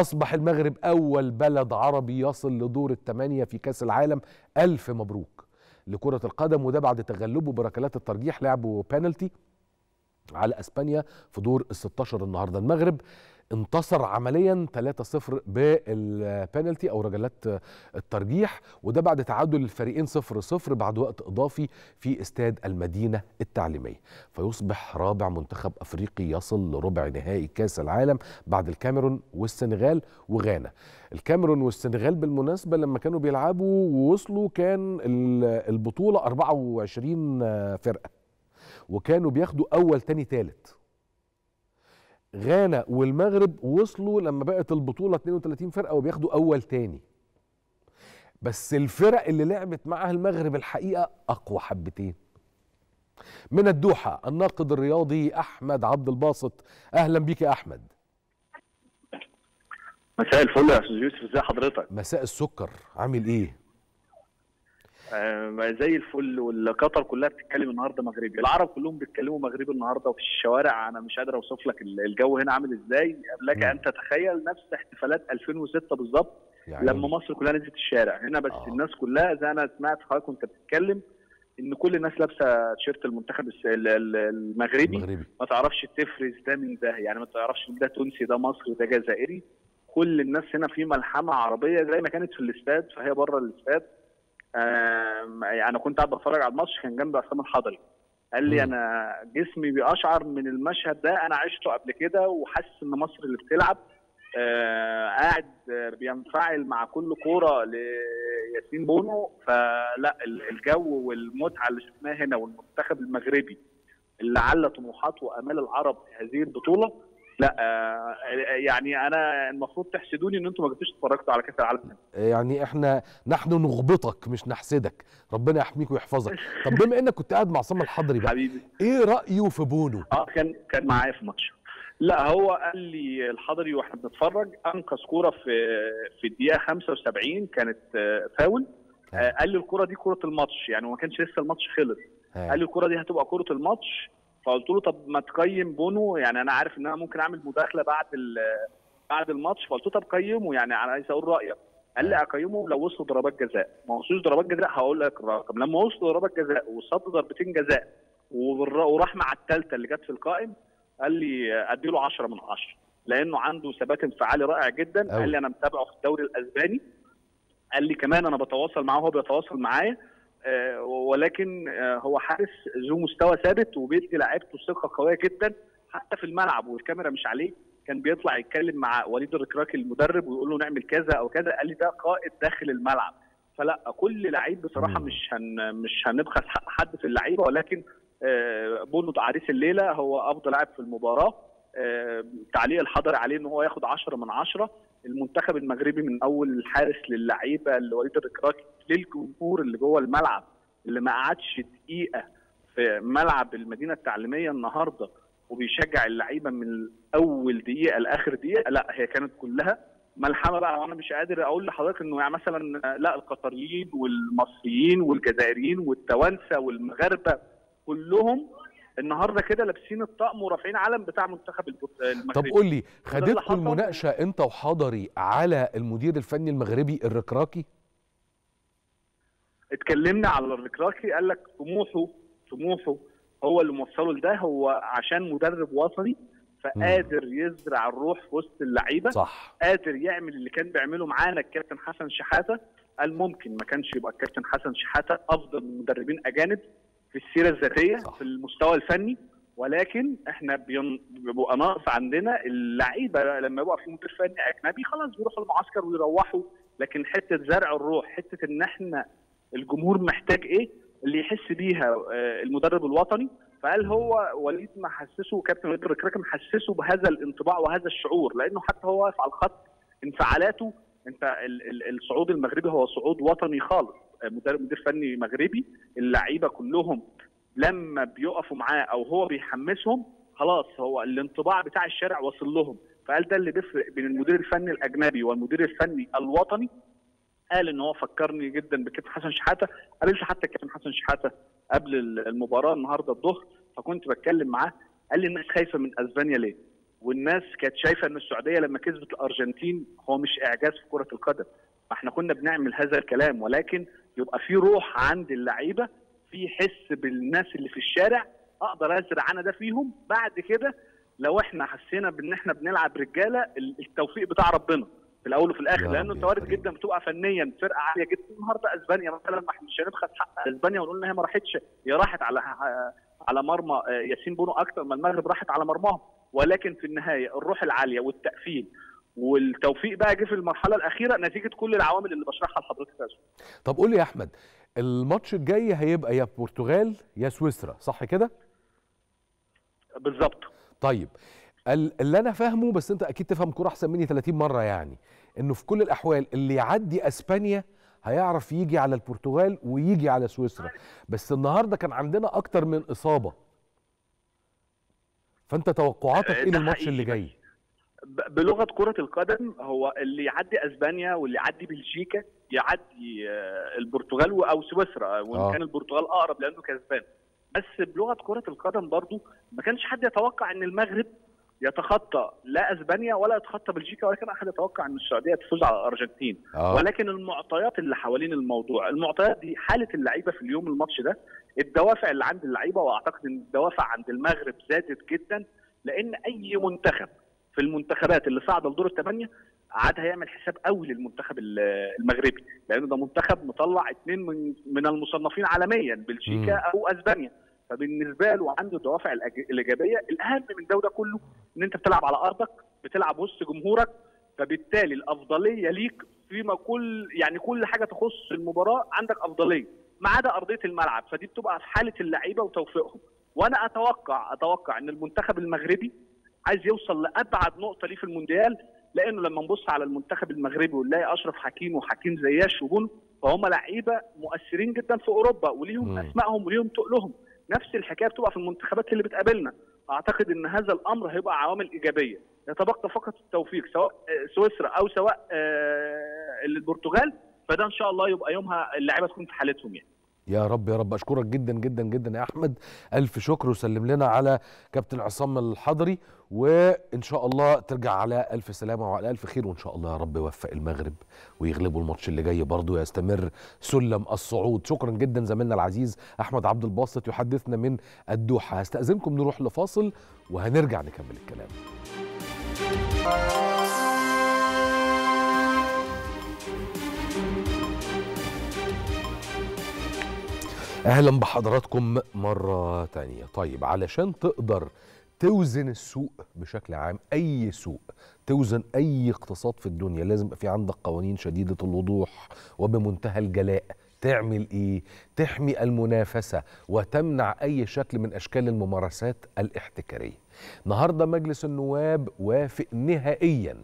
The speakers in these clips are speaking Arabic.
أصبح المغرب أول بلد عربي يصل لدور الثمانية في كأس العالم ألف مبروك لكرة القدم وده بعد تغلبه بركلات الترجيح لعبوا بينالتي على اسبانيا في دور ال 16 النهارده المغرب انتصر عمليا 3-0 بالبنالتي او رجلات الترجيح وده بعد تعادل الفريقين 0-0 بعد وقت اضافي في استاد المدينه التعليميه فيصبح رابع منتخب افريقي يصل لربع نهائي كاس العالم بعد الكاميرون والسنغال وغانا الكاميرون والسنغال بالمناسبه لما كانوا بيلعبوا ووصلوا كان البطوله 24 فرقه وكانوا بياخدوا اول تاني تالت غانا والمغرب وصلوا لما بقت البطوله 32 فرقه وبياخدوا اول تاني بس الفرق اللي لعبت معها المغرب الحقيقه اقوى حبتين من الدوحه الناقد الرياضي احمد عبد الباسط اهلا بيك يا احمد مساء الفل يا استاذ يوسف ازي حضرتك مساء السكر عامل ايه آه، زي الفل والقطر كلها بتتكلم النهارده مغربي العرب كلهم بيتكلموا مغربي النهارده وفي الشوارع انا مش قادر اوصف لك الجو هنا عامل ازاي لك ان تتخيل نفس احتفالات 2006 بالظبط يعني... لما إيه؟ مصر كلها نزلت الشارع هنا بس آه. الناس كلها زي انا سمعت حضرتك وانت بتتكلم ان كل الناس لابسه تيشيرت المنتخب المغربي, المغربي. ما تعرفش تفرز ده من ده يعني ما تعرفش ده تونسي ده مصري ده جزائري كل الناس هنا في ملحمه عربيه زي ما كانت في الاستاد فهي بره الاستاد يعني كنت قاعد بتفرج على الماتش كان جنبي عصام الحضري قال لي انا جسمي بيقشعر من المشهد ده انا عشته قبل كده وحاسس ان مصر اللي بتلعب آه، قاعد بينفعل مع كل كوره لياسين بونو فلا الجو والمتعه اللي شفناها هنا والمنتخب المغربي اللي على طموحات وامال العرب هذه البطوله لا آه، يعني انا المفروض تحسدوني ان انتم ما جبتوش اتفرجتوا على كاس العالم يعني احنا نحن نغبطك مش نحسدك ربنا يحميك ويحفظك طب بما انك كنت قاعد مع عصام الحضري بقى حبيبي ايه رايه في بونو اه كان كان معايا في ماتش لا هو قال لي الحضري واحنا بنتفرج انقذ كوره في في الدقيقه 75 كانت آه، فاول آه، قال لي الكوره دي كوره الماتش يعني ما كانش لسه الماتش خلص قال لي الكوره دي هتبقى كوره الماتش فقلت له طب ما تقيم بونو يعني انا عارف ان انا ممكن اعمل مداخله بعد بعد الماتش فقلت له طب قيمه يعني انا عايز اقول رايك قال لي آه. اقيمه لو وصلوا ضربات جزاء ما وصلوش ضربات جزاء هقول لك الرقم لما وصلوا ضربات جزاء وصد ضربتين جزاء وراح مع الثالثه اللي جت في القائم قال لي ادي له 10 من 10 لانه عنده ثبات انفعالي رائع جدا أوه. قال لي انا متابعه في الدوري الاسباني قال لي كمان انا بتواصل معاه وهو بيتواصل معايا آه، ولكن آه، هو حارس ذو مستوى ثابت وبيدي لعيبته ثقه قويه جدا حتى في الملعب والكاميرا مش عليه كان بيطلع يتكلم مع وليد الركراكي المدرب ويقول له نعمل كذا او كذا قال لي ده قائد داخل الملعب فلا كل لعيب بصراحه مش هن مش هنبخس حق حد في اللعيبه ولكن آه، بونو عريس الليله هو افضل لاعب في المباراه تعليق الحضري عليه ان هو ياخد 10 من 10 المنتخب المغربي من اول الحارس للعيبه لوليد الركراكي للجمهور اللي جوه الملعب اللي ما قعدش دقيقه في ملعب المدينه التعليميه النهارده وبيشجع اللعيبه من اول دقيقه لاخر دقيقه لا هي كانت كلها ملحمه بقى وانا مش قادر اقول لحضرتك انه يعني مثلا لا القطريين والمصريين والجزائريين والتوانسه والمغاربه كلهم النهارده كده لابسين الطقم ورافعين علم بتاع منتخب المغربي طب قول لي خدتكم المناقشه انت وحضري على المدير الفني المغربي الركراكي اتكلمنا على الركراكي قال لك طموحه طموحه هو اللي موصله لده هو عشان مدرب وطني فقادر يزرع الروح في وسط اللعيبه صح قادر يعمل اللي كان بيعمله معانا الكابتن حسن شحاته قال ممكن ما كانش يبقى الكابتن حسن شحاته افضل من مدربين اجانب في السيره الذاتيه صح. في المستوى الفني ولكن احنا بيبقى ناقص عندنا اللعيبه لما يبقى في مدير فني اجنبي خلاص بيروحوا المعسكر ويروحوا لكن حته زرع الروح حته ان احنا الجمهور محتاج ايه اللي يحس بيها آه، المدرب الوطني فهل هو وليد محسسه كابتن وليد ركراكي محسسه بهذا الانطباع وهذا الشعور لانه حتى هو واقف على الخط انفعالاته انت الصعود المغربي هو صعود وطني خالص آه، مدرب مدير فني مغربي اللعيبه كلهم لما بيقفوا معاه او هو بيحمسهم خلاص هو الانطباع بتاع الشارع واصل لهم فهل ده اللي بيفرق بين المدير الفني الاجنبي والمدير الفني الوطني قال ان هو فكرني جدا بكابتن حسن شحاته قابلت حتى كابتن حسن شحاته قبل المباراه النهارده الظهر فكنت بتكلم معاه قال لي الناس خايفه من اسبانيا ليه؟ والناس كانت شايفه ان السعوديه لما كسبت الارجنتين هو مش اعجاز في كره القدم فاحنا كنا بنعمل هذا الكلام ولكن يبقى في روح عند اللعيبه في حس بالناس اللي في الشارع اقدر ازرع انا ده فيهم بعد كده لو احنا حسينا بان احنا بنلعب رجاله التوفيق بتاع ربنا في الاول وفي الاخر لانه انت وارد جدا بتبقى فنيا فرقه عاليه جدا النهارده اسبانيا مثلا مش هنبخس حق اسبانيا ونقول ان هي ما راحتش هي راحت على على مرمى آه، ياسين بونو اكثر ما المغرب راحت على مرماهم ولكن في النهايه الروح العاليه والتقفيل والتوفيق بقى جه في المرحله الاخيره نتيجه كل العوامل اللي بشرحها لحضرتك يا طب قول لي يا احمد الماتش الجاي هيبقى يا البرتغال يا سويسرا صح كده بالظبط طيب اللي انا فاهمه بس انت اكيد تفهم كوره احسن مني 30 مره يعني انه في كل الاحوال اللي يعدي اسبانيا هيعرف يجي على البرتغال ويجي على سويسرا بس النهارده كان عندنا اكتر من اصابه فانت توقعاتك ايه للماتش اللي جاي بلغه كره القدم هو اللي يعدي اسبانيا واللي يعدي بلجيكا يعدي آه، البرتغال او سويسرا آه، وان آه. كان البرتغال اقرب لانه كسبان بس بلغه كره القدم برضو ما كانش حد يتوقع ان المغرب يتخطى لا اسبانيا ولا يتخطى بلجيكا ولكن احد يتوقع ان السعوديه تفوز على الارجنتين أوه. ولكن المعطيات اللي حوالين الموضوع المعطيات دي حاله اللعيبه في اليوم الماتش ده الدوافع اللي عند اللعيبه واعتقد ان الدوافع عند المغرب زادت جدا لان اي منتخب في المنتخبات اللي صعد لدور الثمانيه عاد هيعمل حساب قوي للمنتخب المغربي لان ده منتخب مطلع اثنين من من المصنفين عالميا بلجيكا او اسبانيا فبالنسبه له عنده الدوافع الايجابيه الاهم من ده وده كله ان انت بتلعب على ارضك بتلعب وسط جمهورك فبالتالي الافضليه ليك فيما كل يعني كل حاجه تخص المباراه عندك افضليه ما عدا ارضيه الملعب فدي بتبقى في حاله اللعيبه وتوفيقهم وانا اتوقع اتوقع ان المنتخب المغربي عايز يوصل لابعد نقطه ليه في المونديال لانه لما نبص على المنتخب المغربي ونلاقي اشرف حكيم وحكيم زياش وجون فهم لعيبه مؤثرين جدا في اوروبا وليهم اسمائهم وليهم تقلهم نفس الحكايه بتبقى في المنتخبات اللي بتقابلنا اعتقد ان هذا الامر هيبقى عوامل ايجابيه يتبقى فقط التوفيق سواء آه، سويسرا او سواء آه، البرتغال فده ان شاء الله يبقى يومها اللعيبه تكون في حالتهم يعني يا رب يا رب اشكرك جدا جدا جدا يا احمد الف شكر وسلم لنا على كابتن عصام الحضري وان شاء الله ترجع على الف سلامه وعلى الف خير وان شاء الله يا رب يوفق المغرب ويغلبوا الماتش اللي جاي برضه ويستمر سلم الصعود شكرا جدا زميلنا العزيز احمد عبد الباسط يحدثنا من الدوحه هستاذنكم نروح لفاصل وهنرجع نكمل الكلام اهلا بحضراتكم مره تانية طيب علشان تقدر توزن السوق بشكل عام اي سوق توزن اي اقتصاد في الدنيا لازم يبقى في عندك قوانين شديده الوضوح وبمنتهى الجلاء تعمل ايه تحمي المنافسه وتمنع اي شكل من اشكال الممارسات الاحتكاريه النهارده مجلس النواب وافق نهائيا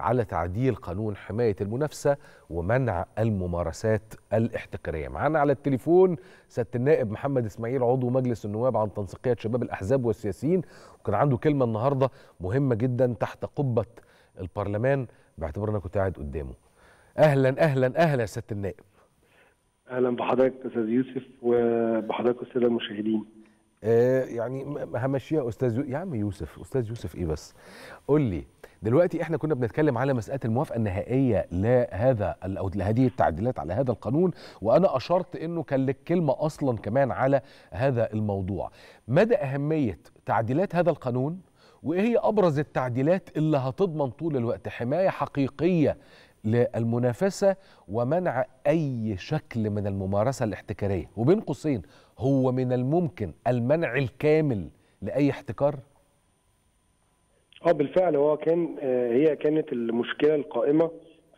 على تعديل قانون حماية المنافسة ومنع الممارسات الاحتكارية معانا على التليفون سيادة النائب محمد إسماعيل عضو مجلس النواب عن تنسيقية شباب الأحزاب والسياسيين وكان عنده كلمة النهاردة مهمة جدا تحت قبة البرلمان باعتبار أنا كنت قاعد قدامه أهلا أهلا أهلا يا سيادة النائب اهلا بحضرتك استاذ يوسف وبحضرتك الساده المشاهدين آه يعني همشيها استاذ يو... يا عم يوسف استاذ يوسف ايه بس قول لي دلوقتي احنا كنا بنتكلم على مساله الموافقه النهائيه لهذا او لهذه التعديلات على هذا القانون وانا اشرت انه كان لك كلمه اصلا كمان على هذا الموضوع مدى اهميه تعديلات هذا القانون وايه هي ابرز التعديلات اللي هتضمن طول الوقت حمايه حقيقيه للمنافسه ومنع اي شكل من الممارسه الاحتكاريه وبين قوسين هو من الممكن المنع الكامل لاي احتكار اه بالفعل هو كان آه، هي كانت المشكله القائمه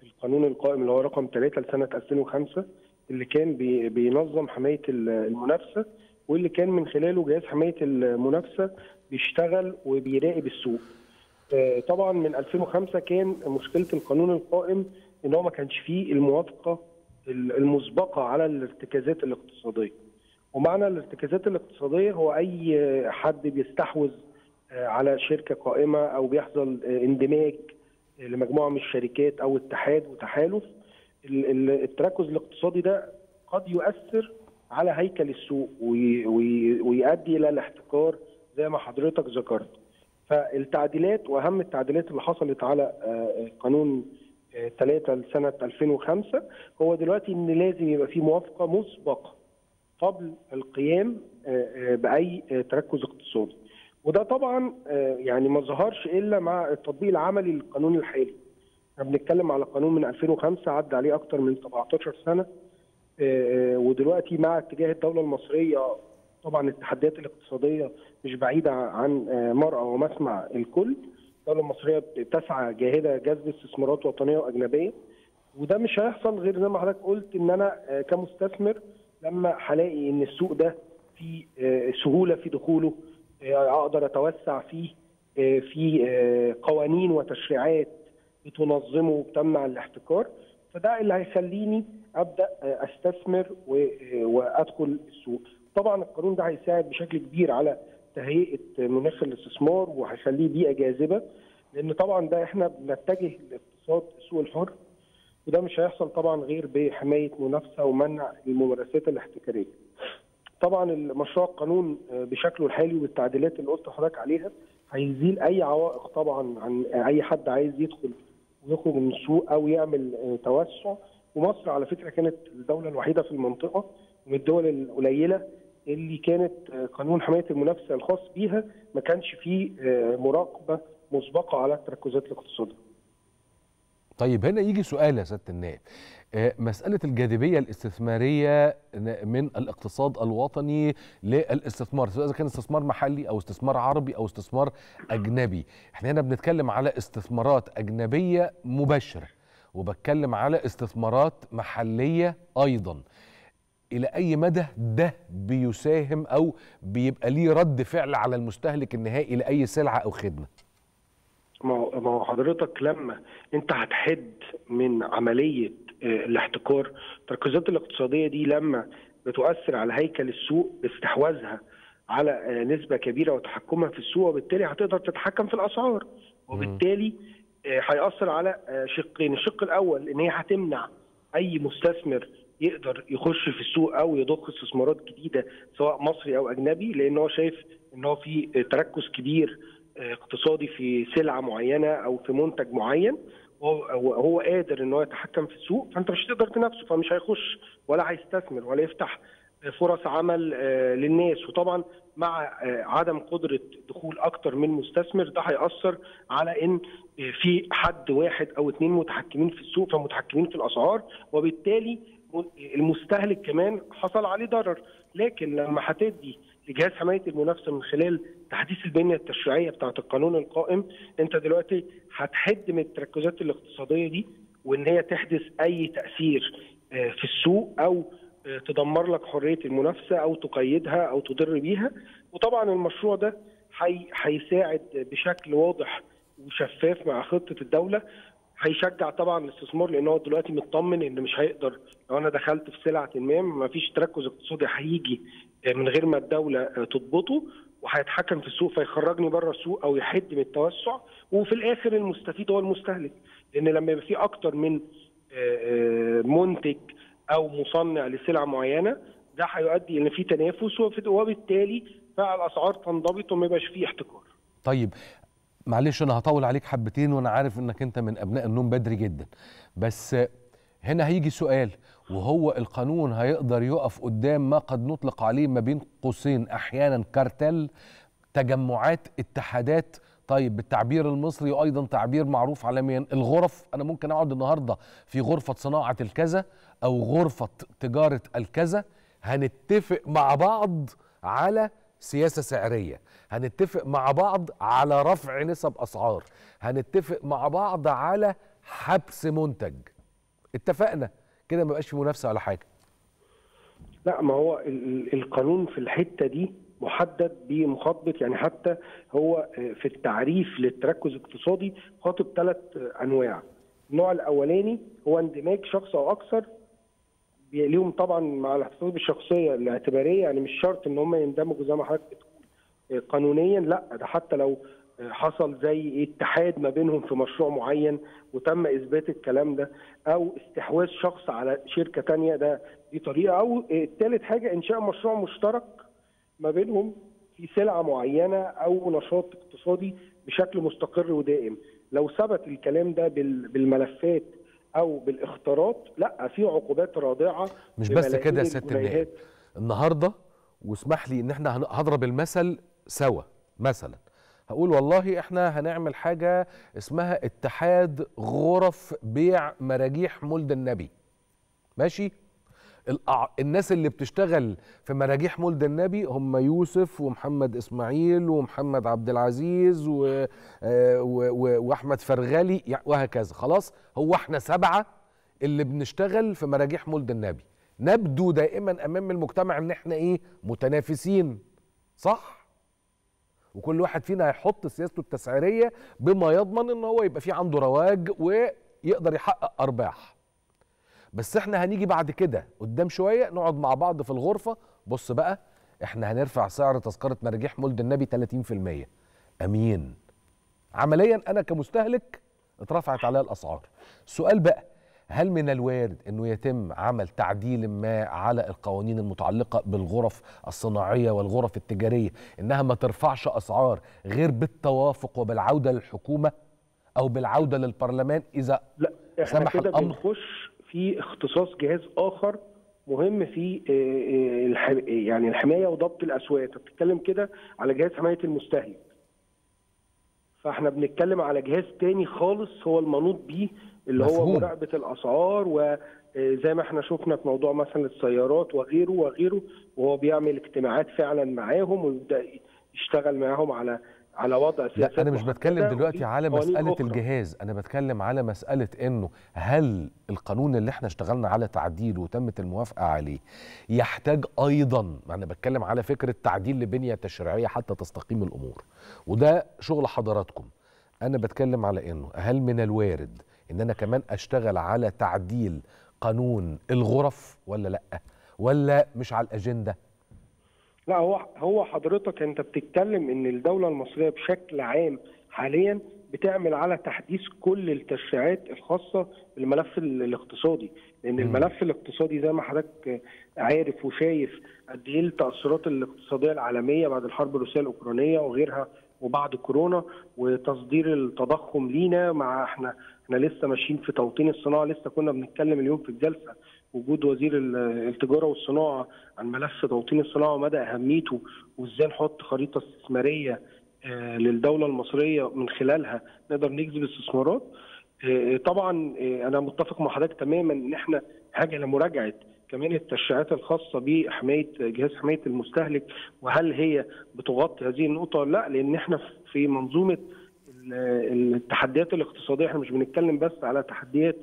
في القانون القائم اللي هو رقم 3 لسنه 2005 اللي كان بينظم حمايه المنافسه واللي كان من خلاله جهاز حمايه المنافسه بيشتغل وبيراقب السوق. آه، طبعا من 2005 كان مشكله القانون القائم ان هو ما كانش فيه الموافقه المسبقه على الارتكازات الاقتصاديه. ومعنى الارتكازات الاقتصاديه هو اي حد بيستحوذ آه، على شركه قائمه او بيحصل آه، اندماج آه، لمجموعه من الشركات او اتحاد وتحالف التركز الاقتصادي ده قد يؤثر على هيكل السوق ويؤدي الى الاحتكار زي ما حضرتك ذكرت فالتعديلات واهم التعديلات اللي حصلت على قانون 3 لسنه 2005 هو دلوقتي ان لازم يبقى في موافقه مسبقه قبل القيام آه، آه، باي آه، تركز اقتصادي وده طبعا يعني ما ظهرش الا مع التطبيق العملي للقانون الحالي احنا بنتكلم على قانون من 2005 عدى عليه اكتر من 17 سنه ودلوقتي مع اتجاه الدوله المصريه طبعا التحديات الاقتصاديه مش بعيده عن مرأى ومسمع الكل الدوله المصريه بتسعى جاهده جذب استثمارات وطنيه واجنبيه وده مش هيحصل غير زي ما حضرتك قلت ان انا كمستثمر لما هلاقي ان السوق ده في آه، سهوله في دخوله آه، اقدر اتوسع فيه آه، في قوانين وتشريعات بتنظمه وبتمنع الاحتكار فده اللي هيخليني ابدا استثمر وادخل السوق طبعا القانون ده هيساعد بشكل كبير على تهيئه مناخ الاستثمار وهيخليه بيئه جاذبه لان طبعا ده احنا بنتجه لاقتصاد السوق الحر وده مش هيحصل طبعا غير بحمايه منافسه ومنع الممارسات الاحتكاريه. طبعا المشروع القانون بشكله الحالي والتعديلات اللي قلت لحضرتك عليها هيزيل اي عوائق طبعا عن اي حد عايز يدخل ويخرج من السوق او يعمل توسع ومصر على فكره كانت الدوله الوحيده في المنطقه من الدول القليله اللي كانت قانون حمايه المنافسه الخاص بيها ما كانش فيه مراقبه مسبقه على التركزات الاقتصاديه. طيب هنا يجي سؤال يا سياده النائب آه، مسألة الجاذبية الاستثمارية من الاقتصاد الوطني للاستثمار سواء إذا كان استثمار محلي أو استثمار عربي أو استثمار أجنبي احنا هنا بنتكلم على استثمارات أجنبية مباشرة وبتكلم على استثمارات محلية أيضا إلى أي مدى ده بيساهم أو بيبقى ليه رد فعل على المستهلك النهائي لأي سلعة أو خدمة ما هو حضرتك لما انت هتحد من عمليه آه، الاحتكار التركيزات الاقتصاديه دي لما بتؤثر على هيكل السوق باستحواذها على آه، نسبه كبيره وتحكمها في السوق وبالتالي هتقدر تتحكم في الاسعار وبالتالي آه، هيأثر على شقين الشق الاول ان هي هتمنع اي مستثمر يقدر يخش في السوق او يضخ استثمارات جديده سواء مصري او اجنبي لان هو شايف ان هو في تركز كبير اقتصادي في سلعه معينه او في منتج معين وهو قادر ان هو يتحكم في السوق فانت مش هتقدر تنافسه فمش هيخش ولا هيستثمر ولا يفتح فرص عمل آه، للناس وطبعا مع آه، عدم قدره دخول اكتر من مستثمر ده هياثر على ان آه، في حد واحد او اثنين متحكمين في السوق فمتحكمين في الاسعار وبالتالي المستهلك كمان حصل عليه ضرر لكن لما هتدي لجهاز حمايه المنافسه من خلال تحديث البنيه التشريعيه بتاعه القانون القائم انت دلوقتي هتحد من التركزات الاقتصاديه دي وان هي تحدث اي تاثير آه، في السوق او آه، تدمر لك حريه المنافسه او تقيدها او تضر بيها وطبعا المشروع ده هيساعد بشكل واضح وشفاف مع خطه الدوله هيشجع طبعا الاستثمار لان هو دلوقتي مطمن ان مش هيقدر لو انا دخلت في سلعه ما ما فيش تركز اقتصادي هيجي من غير ما الدوله آه، تضبطه وهيتحكم في السوق فيخرجني بره السوق او يحد من التوسع وفي الاخر المستفيد هو المستهلك لان لما يبقى في اكتر من آه، آه، منتج او مصنع لسلعه معينه ده هيؤدي ان في تنافس وبالتالي فالاسعار تنضبط وما يبقاش في احتكار. طيب معلش انا هطول عليك حبتين وانا عارف انك انت من ابناء النوم بدري جدا بس هنا هيجي سؤال وهو القانون هيقدر يقف قدام ما قد نطلق عليه ما بين قوسين احيانا كارتل تجمعات اتحادات طيب بالتعبير المصري وايضا تعبير معروف عالميا الغرف انا ممكن اقعد النهارده في غرفه صناعه الكذا او غرفه تجاره الكذا هنتفق مع بعض على سياسة سعرية هنتفق مع بعض على رفع نسب أسعار هنتفق مع بعض على حبس منتج اتفقنا كده ما بقاش في منافسه ولا حاجه لا ما هو القانون في الحته دي محدد بمخاطبه يعني حتى هو آه، في التعريف للتركز الاقتصادي خاطب ثلاث انواع النوع الاولاني هو اندماج شخص او اكثر ليهم طبعا مع الاحتفاظ بالشخصيه الاعتباريه يعني مش شرط ان هم يندمجوا زي ما حضرتك بتقول آه، قانونيا لا ده حتى لو حصل زي اتحاد ما بينهم في مشروع معين وتم اثبات الكلام ده او استحواذ شخص على شركه ثانيه ده دي طريقه او ثالث حاجه انشاء مشروع مشترك ما بينهم في سلعه معينه او نشاط اقتصادي بشكل مستقر ودائم لو ثبت الكلام ده بالملفات او بالاختراط لا في عقوبات رادعه مش بس كده يا سياده النهارده واسمح لي ان احنا هضرب المثل سوا مثلا هقول والله احنا هنعمل حاجه اسمها اتحاد غرف بيع مراجيح مولد النبي ماشي الأع... الناس اللي بتشتغل في مراجيح مولد النبي هم يوسف ومحمد اسماعيل ومحمد عبد العزيز و... آه، و... و... واحمد فرغلي وهكذا خلاص هو احنا سبعه اللي بنشتغل في مراجيح مولد النبي نبدو دائما امام المجتمع ان احنا ايه متنافسين صح وكل واحد فينا هيحط سياسته التسعيريه بما يضمن ان هو يبقى في عنده رواج ويقدر يحقق ارباح بس احنا هنيجي بعد كده قدام شويه نقعد مع بعض في الغرفه بص بقى احنا هنرفع سعر تذكره مراجيح مولد النبي 30% امين عمليا انا كمستهلك اترفعت عليا الاسعار سؤال بقى هل من الوارد أنه يتم عمل تعديل ما على القوانين المتعلقة بالغرف الصناعية والغرف التجارية أنها ما ترفعش أسعار غير بالتوافق وبالعودة للحكومة أو بالعودة للبرلمان إذا لا احنا كده بنخش في اختصاص جهاز آخر مهم في آه، آه، يعني الحماية وضبط الأسواق أنت بتتكلم كده على جهاز حماية المستهلك فاحنا بنتكلم على جهاز تاني خالص هو المنوط بيه اللي مفهوم. هو مراقبه الاسعار وزي آه، ما احنا شفنا في موضوع مثلا السيارات وغيره وغيره وهو بيعمل اجتماعات فعلا معاهم ويبدا يشتغل معاهم على على وضع لا انا مش بتكلم دلوقتي على مساله أخرى. الجهاز انا بتكلم على مساله انه هل القانون اللي احنا اشتغلنا على تعديله وتمت الموافقه عليه يحتاج ايضا انا بتكلم على فكره تعديل لبنيه تشريعيه حتى تستقيم الامور وده شغل حضراتكم انا بتكلم على انه هل من الوارد ان انا كمان اشتغل على تعديل قانون الغرف ولا لا ولا مش على الاجنده لا هو هو حضرتك انت بتتكلم ان الدوله المصريه بشكل عام حاليا بتعمل على تحديث كل التشريعات الخاصه بالملف الاقتصادي لان الملف الاقتصادي زي ما حضرتك عارف وشايف قد ايه التاثيرات الاقتصاديه العالميه بعد الحرب الروسيه الاوكرانيه وغيرها وبعد كورونا وتصدير التضخم لينا مع احنا احنا لسه ماشيين في توطين الصناعه لسه كنا بنتكلم اليوم في الجلسه وجود وزير التجاره والصناعه عن ملف توطين الصناعه ومدى اهميته وازاي نحط خريطه استثماريه آه، للدوله المصريه من خلالها نقدر نجذب استثمارات آه، آه، طبعا انا متفق مع حضرتك تماما ان احنا حاجه لمراجعه كمان التشريعات الخاصه بحمايه جهاز حمايه المستهلك وهل هي بتغطي هذه النقطه لا لان احنا في منظومه التحديات الاقتصاديه احنا مش بنتكلم بس على تحديات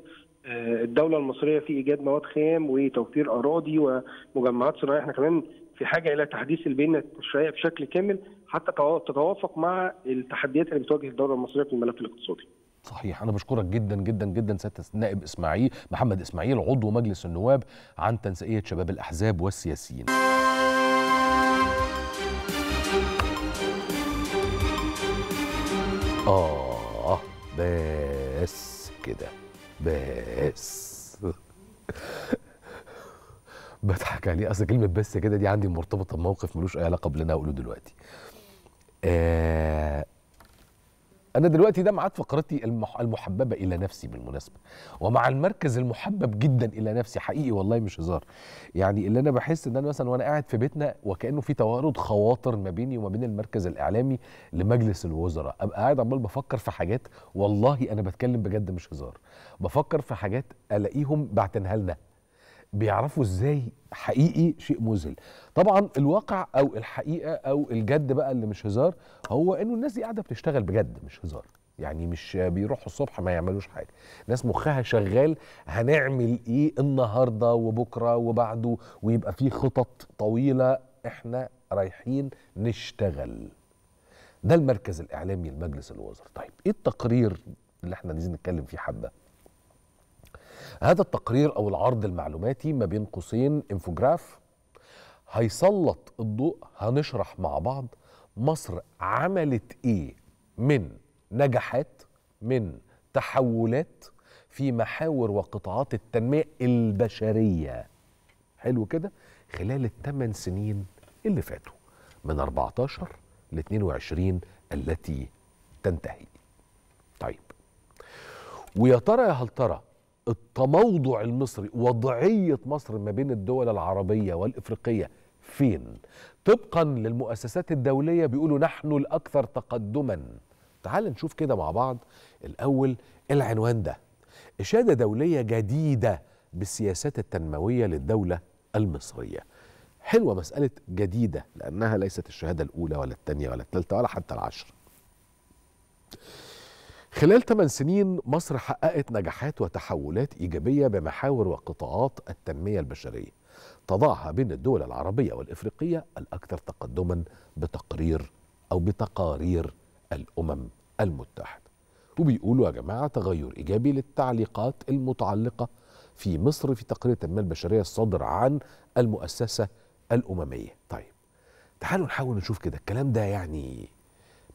آه، الدوله المصريه في ايجاد مواد خام وتوفير اراضي ومجمعات صناعيه احنا كمان في حاجه الى تحديث البنيه التشريعيه بشكل كامل حتى تتوافق مع التحديات اللي بتواجه الدوله المصريه في الملف الاقتصادي. صحيح انا بشكرك جدا جدا جدا سياده النائب اسماعيل محمد اسماعيل عضو مجلس النواب عن تنسيقيه شباب الاحزاب والسياسيين. آه بس كده بس بضحك عليه يعني، اصل كلمه بس كده دي عندي مرتبطه بموقف ملوش اي علاقه باللي انا هقوله دلوقتي آه انا دلوقتي ده معاد فقرتي المحببه الى نفسي بالمناسبه ومع المركز المحبب جدا الى نفسي حقيقي والله مش هزار يعني اللي انا بحس ان انا مثلا وانا قاعد في بيتنا وكانه في توارد خواطر ما بيني وما بين المركز الاعلامي لمجلس الوزراء ابقى قاعد عمال بفكر في حاجات والله انا بتكلم بجد مش هزار بفكر في حاجات الاقيهم بعتنها لنا بيعرفوا ازاي حقيقي شيء مذهل طبعا الواقع او الحقيقه او الجد بقى اللي مش هزار هو انه الناس دي قاعده بتشتغل بجد مش هزار يعني مش بيروحوا الصبح ما يعملوش حاجه ناس مخها شغال هنعمل ايه النهارده وبكره وبعده ويبقى في خطط طويله احنا رايحين نشتغل ده المركز الاعلامي لمجلس الوزراء طيب ايه التقرير اللي احنا عايزين نتكلم فيه حبه هذا التقرير أو العرض المعلوماتي ما بين قوسين انفوجراف هيسلط الضوء هنشرح مع بعض مصر عملت إيه من نجاحات من تحولات في محاور وقطاعات التنمية البشرية حلو كده خلال الثمان سنين اللي فاتوا من 14 ل 22 التي تنتهي طيب ويا ترى يا هل ترى التموضع المصري وضعية مصر ما بين الدول العربية والإفريقية فين طبقا للمؤسسات الدولية بيقولوا نحن الأكثر تقدما تعال نشوف كده مع بعض الأول العنوان ده إشادة دولية جديدة بالسياسات التنموية للدولة المصرية حلوة مسألة جديدة لأنها ليست الشهادة الأولى ولا الثانية ولا الثالثة ولا حتى العشر خلال 8 سنين مصر حققت نجاحات وتحولات إيجابية بمحاور وقطاعات التنمية البشرية تضعها بين الدول العربية والإفريقية الأكثر تقدما بتقرير أو بتقارير الأمم المتحدة وبيقولوا يا جماعة تغير إيجابي للتعليقات المتعلقة في مصر في تقرير التنمية البشرية الصادر عن المؤسسة الأممية طيب تعالوا نحاول نشوف كده الكلام ده يعني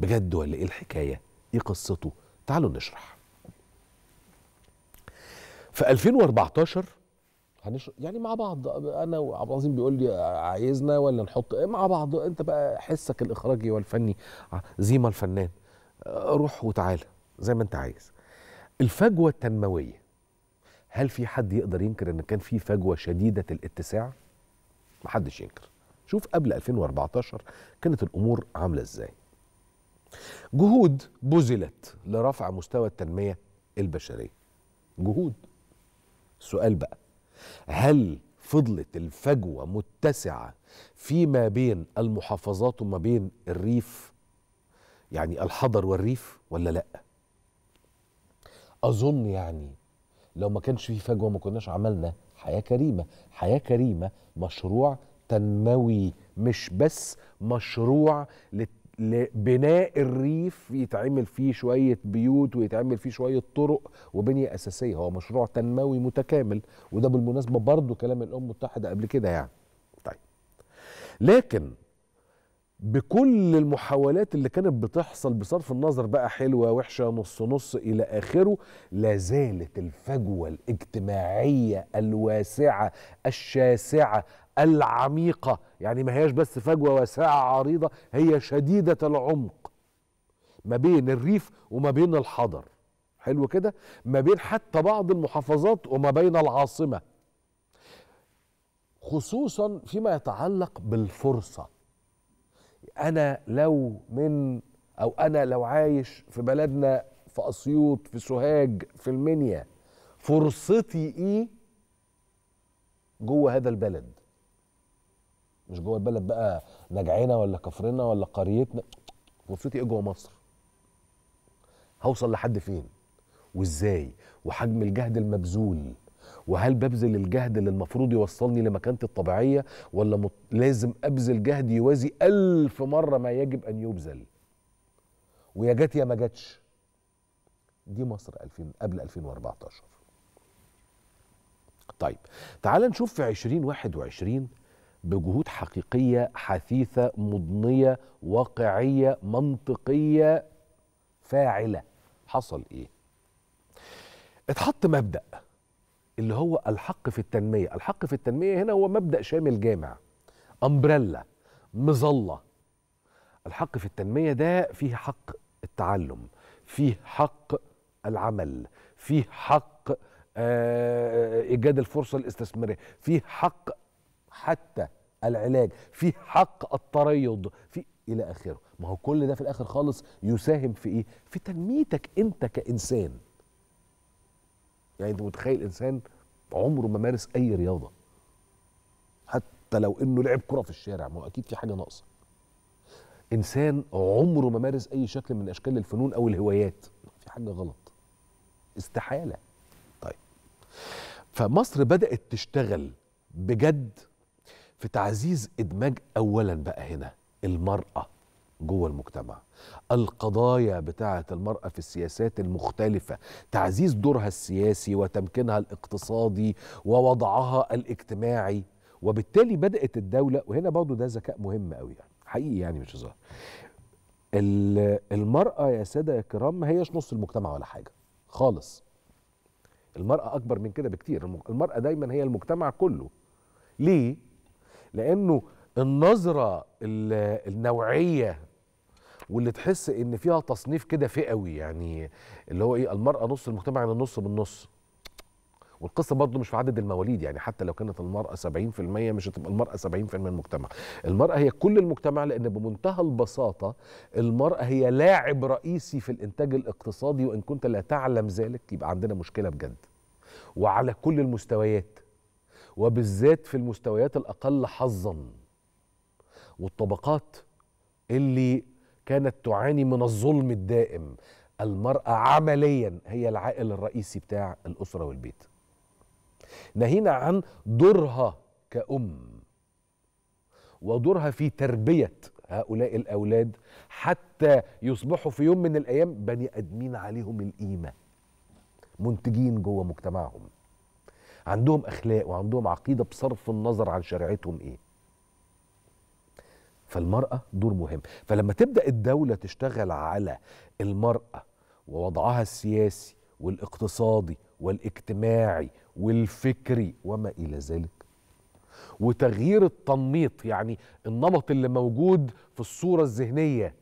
بجد ولا إيه الحكاية إيه قصته تعالوا نشرح في 2014 هنش... يعني مع بعض انا وعبد العظيم بيقول لي عايزنا ولا نحط مع بعض انت بقى حسك الاخراجي والفني زيما الفنان آه، روح وتعالى زي ما انت عايز الفجوه التنمويه هل في حد يقدر ينكر ان كان في فجوه شديده الاتساع محدش ينكر شوف قبل 2014 كانت الامور عامله ازاي جهود بذلت لرفع مستوى التنمية البشرية جهود السؤال بقى هل فضلت الفجوة متسعة فيما بين المحافظات وما بين الريف يعني الحضر والريف ولا لأ أظن يعني لو ما كانش في فجوة ما كناش عملنا حياة كريمة حياة كريمة مشروع تنموي مش بس مشروع للت لبناء الريف يتعمل فيه شوية بيوت ويتعمل فيه شوية طرق وبنية أساسية هو مشروع تنموي متكامل وده بالمناسبة برضو كلام الأمم المتحدة قبل كده يعني طيب لكن بكل المحاولات اللي كانت بتحصل بصرف النظر بقى حلوة وحشة نص نص إلى آخره لازالت الفجوة الاجتماعية الواسعة الشاسعة العميقة يعني ما هياش بس فجوة واسعة عريضة هي شديدة العمق ما بين الريف وما بين الحضر حلو كده ما بين حتى بعض المحافظات وما بين العاصمة خصوصا فيما يتعلق بالفرصة أنا لو من أو أنا لو عايش في بلدنا في أسيوط في سوهاج في المنيا فرصتي إيه جوه هذا البلد مش جوه البلد بقى نجعنا ولا كفرنا ولا قريتنا مبسوطي ايه جوه مصر هوصل لحد فين وازاي وحجم الجهد المبذول وهل ببذل الجهد اللي المفروض يوصلني لمكانتي الطبيعيه ولا مط... لازم ابذل جهد يوازي ألف مره ما يجب ان يبذل ويا جت يا ما جاتش دي مصر 2000 قبل 2014 طيب تعال نشوف في 2021 بجهود حقيقيه حثيثه مضنيه واقعيه منطقيه فاعله حصل ايه اتحط مبدا اللي هو الحق في التنميه الحق في التنميه هنا هو مبدا شامل جامع امبريلا مظله الحق في التنميه ده فيه حق التعلم فيه حق العمل فيه حق آه، ايجاد الفرصه الاستثماريه فيه حق حتى العلاج في حق التريض في الى اخره ما هو كل ده في الاخر خالص يساهم في ايه في تنميتك انت كانسان يعني انت متخيل انسان عمره ما مارس اي رياضه حتى لو انه لعب كره في الشارع ما هو اكيد في حاجه ناقصه انسان عمره ما مارس اي شكل من اشكال الفنون او الهوايات في حاجه غلط استحاله طيب فمصر بدات تشتغل بجد في تعزيز ادماج اولا بقى هنا المراه جوه المجتمع القضايا بتاعه المراه في السياسات المختلفه تعزيز دورها السياسي وتمكينها الاقتصادي ووضعها الاجتماعي وبالتالي بدات الدوله وهنا برضه ده ذكاء مهم قوي يعني حقيقي يعني مش هزار المراه يا ساده يا كرام ما هيش نص المجتمع ولا حاجه خالص المراه اكبر من كده بكتير المراه دايما هي المجتمع كله ليه لانه النظره النوعيه واللي تحس ان فيها تصنيف كده فئوي يعني اللي هو ايه المراه نص المجتمع يعني النص بالنص والقصه برضه مش في عدد المواليد يعني حتى لو كانت المراه 70% مش هتبقى المراه 70% من المجتمع المراه هي كل المجتمع لان بمنتهى البساطه المراه هي لاعب رئيسي في الانتاج الاقتصادي وان كنت لا تعلم ذلك يبقى عندنا مشكله بجد وعلى كل المستويات وبالذات في المستويات الأقل حظا والطبقات اللي كانت تعاني من الظلم الدائم المرأة عمليا هي العائل الرئيسي بتاع الأسرة والبيت ناهينا عن دورها كأم ودورها في تربية هؤلاء الأولاد حتى يصبحوا في يوم من الأيام بني أدمين عليهم القيمة منتجين جوه مجتمعهم عندهم اخلاق وعندهم عقيده بصرف النظر عن شريعتهم ايه فالمراه دور مهم فلما تبدا الدوله تشتغل على المراه ووضعها السياسي والاقتصادي والاجتماعي والفكري وما الى ذلك وتغيير التنميط يعني النمط اللي موجود في الصوره الذهنيه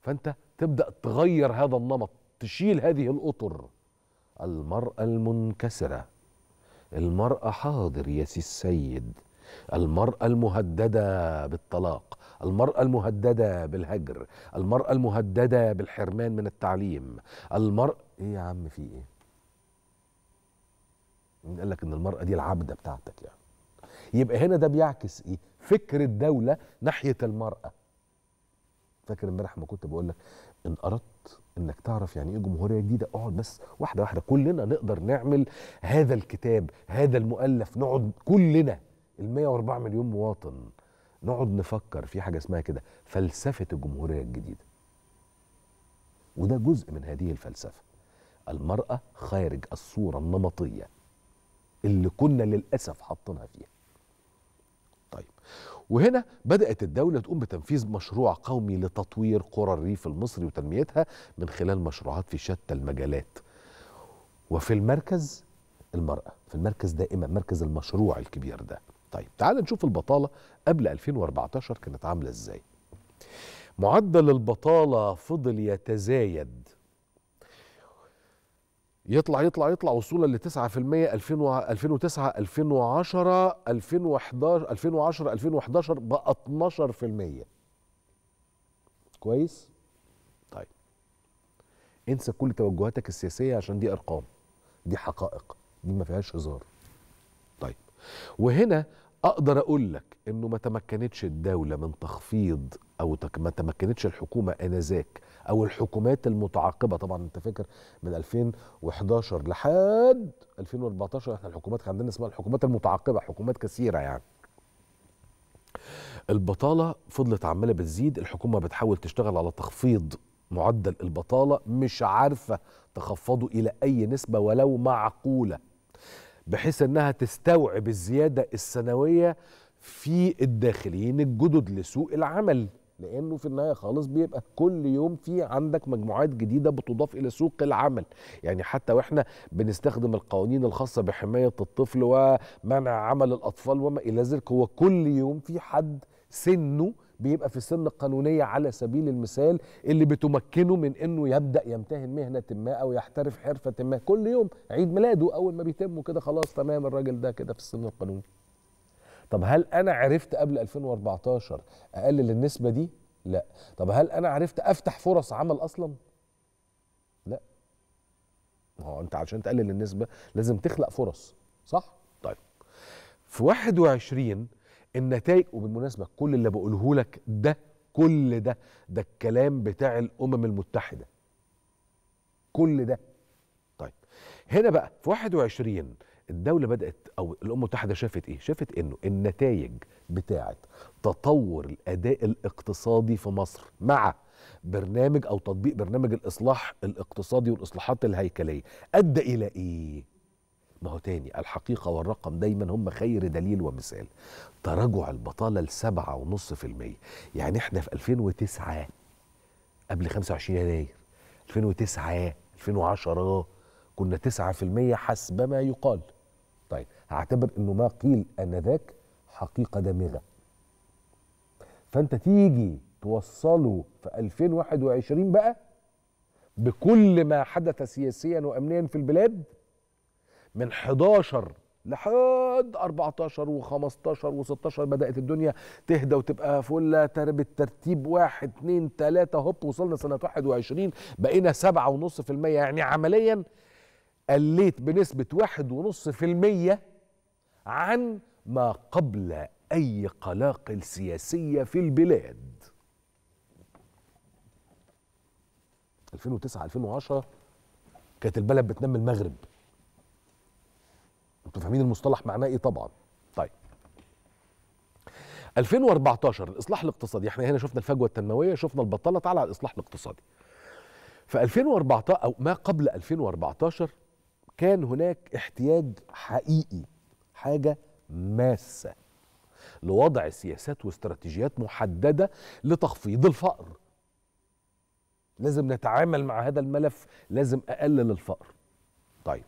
فانت تبدا تغير هذا النمط تشيل هذه الاطر المراه المنكسره المرأة حاضر يا سي السيد المرأة المهددة بالطلاق المرأة المهددة بالهجر المرأة المهددة بالحرمان من التعليم المرأة ايه يا عم في ايه مين قال لك ان المرأة دي العبدة بتاعتك يعني يبقى هنا ده بيعكس ايه فكر الدولة ناحية المرأة فاكر امبارح ما كنت بقول لك ان اردت انك تعرف يعني ايه جمهوريه جديده اقعد بس واحده واحده كلنا نقدر نعمل هذا الكتاب هذا المؤلف نقعد كلنا ال 104 مليون مواطن نقعد نفكر في حاجه اسمها كده فلسفه الجمهوريه الجديده وده جزء من هذه الفلسفه المراه خارج الصوره النمطيه اللي كنا للاسف حاطينها فيها وهنا بدأت الدولة تقوم بتنفيذ مشروع قومي لتطوير قرى الريف المصري وتنميتها من خلال مشروعات في شتى المجالات وفي المركز المرأة في المركز دائما مركز المشروع الكبير ده طيب تعال نشوف البطالة قبل 2014 كانت عاملة ازاي معدل البطالة فضل يتزايد يطلع يطلع يطلع وصولا ل 9% 2009 2010 2011 2010 2011 بقى 12% كويس؟ طيب انسى كل توجهاتك السياسيه عشان دي ارقام دي حقائق دي ما فيهاش هزار طيب وهنا اقدر اقول لك انه ما تمكنتش الدوله من تخفيض او ما تمكنتش الحكومه انذاك او الحكومات المتعاقبه طبعا انت فاكر من 2011 لحد 2014 احنا الحكومات كان عندنا اسمها الحكومات المتعاقبه حكومات كثيره يعني البطاله فضلت عماله بتزيد الحكومه بتحاول تشتغل على تخفيض معدل البطاله مش عارفه تخفضه الى اي نسبه ولو معقوله بحيث انها تستوعب الزياده السنويه في الداخلين الجدد لسوق العمل لانه في النهايه خالص بيبقى كل يوم في عندك مجموعات جديده بتضاف الى سوق العمل يعني حتى واحنا بنستخدم القوانين الخاصه بحمايه الطفل ومنع عمل الاطفال وما الى ذلك هو كل يوم في حد سنه بيبقى في السن القانونية على سبيل المثال اللي بتمكنه من انه يبدأ يمتهن مهنة ما او يحترف حرفة ما كل يوم عيد ميلاده اول ما بيتم كده خلاص تمام الراجل ده كده في السن القانوني طب هل انا عرفت قبل 2014 اقلل النسبه دي لا طب هل انا عرفت افتح فرص عمل اصلا لا ما هو انت عشان تقلل النسبه لازم تخلق فرص صح طيب في 21 النتائج وبالمناسبه كل اللي بقوله لك ده كل ده ده الكلام بتاع الامم المتحده كل ده طيب هنا بقى في 21 الدوله بدات او الامم المتحده شافت ايه شافت انه النتائج بتاعه تطور الاداء الاقتصادي في مصر مع برنامج او تطبيق برنامج الاصلاح الاقتصادي والاصلاحات الهيكليه ادى الى ايه ما هو تاني الحقيقه والرقم دايما هم خير دليل ومثال تراجع البطاله لسبعة ونص في المية يعني احنا في 2009 قبل 25 يناير 2009 2010 كنا 9% حسب ما يقال هعتبر انه ما قيل انذاك حقيقه دامغه فانت تيجي توصله في 2021 بقى بكل ما حدث سياسيا وامنيا في البلاد من 11 لحد 14 و15 و16 بدات الدنيا تهدى وتبقى فله الترتيب واحد اتنين تلاته هوب وصلنا سنه 21 بقينا 7.5% يعني عمليا قليت بنسبه 1.5% عن ما قبل أي قلاقل سياسية في البلاد 2009 2010 كانت البلد بتنمي المغرب انتوا فاهمين المصطلح معناه ايه طبعا طيب 2014 الاصلاح الاقتصادي احنا هنا شفنا الفجوه التنمويه شفنا البطاله تعالى على الاصلاح الاقتصادي في 2014 او ما قبل 2014 كان هناك احتياج حقيقي حاجه ماسه لوضع سياسات واستراتيجيات محدده لتخفيض الفقر لازم نتعامل مع هذا الملف لازم اقلل الفقر طيب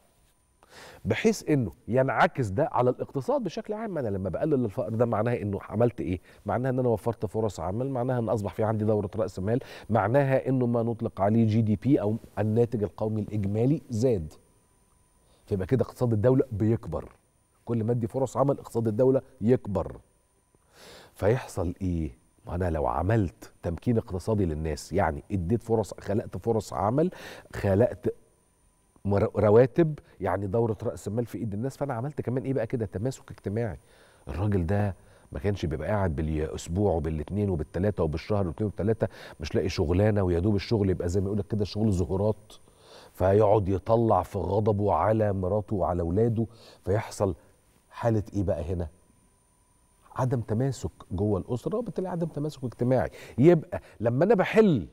بحيث انه ينعكس ده على الاقتصاد بشكل عام انا لما بقلل الفقر ده معناها انه عملت ايه معناها ان انا وفرت فرص عمل معناها ان اصبح في عندي دوره راس مال معناها انه ما نطلق عليه جي دي بي او الناتج القومي الاجمالي زاد فيبقى كده اقتصاد الدوله بيكبر كل ما ادي فرص عمل اقتصاد الدوله يكبر فيحصل ايه ما انا لو عملت تمكين اقتصادي للناس يعني اديت فرص خلقت فرص عمل خلقت رواتب يعني دوره راس المال في ايد الناس فانا عملت كمان ايه بقى كده تماسك اجتماعي الراجل ده ما كانش بيبقى قاعد بالاسبوع وبالاثنين وبالثلاثه وبالشهر والاثنين والثلاثه مش لاقي شغلانه ويا دوب الشغل يبقى زي ما يقول لك كده شغل ظهورات فيقعد يطلع في غضبه على مراته وعلى اولاده فيحصل حاله ايه بقى هنا عدم تماسك جوه الاسره وبالتالي عدم تماسك اجتماعي يبقى لما انا بحل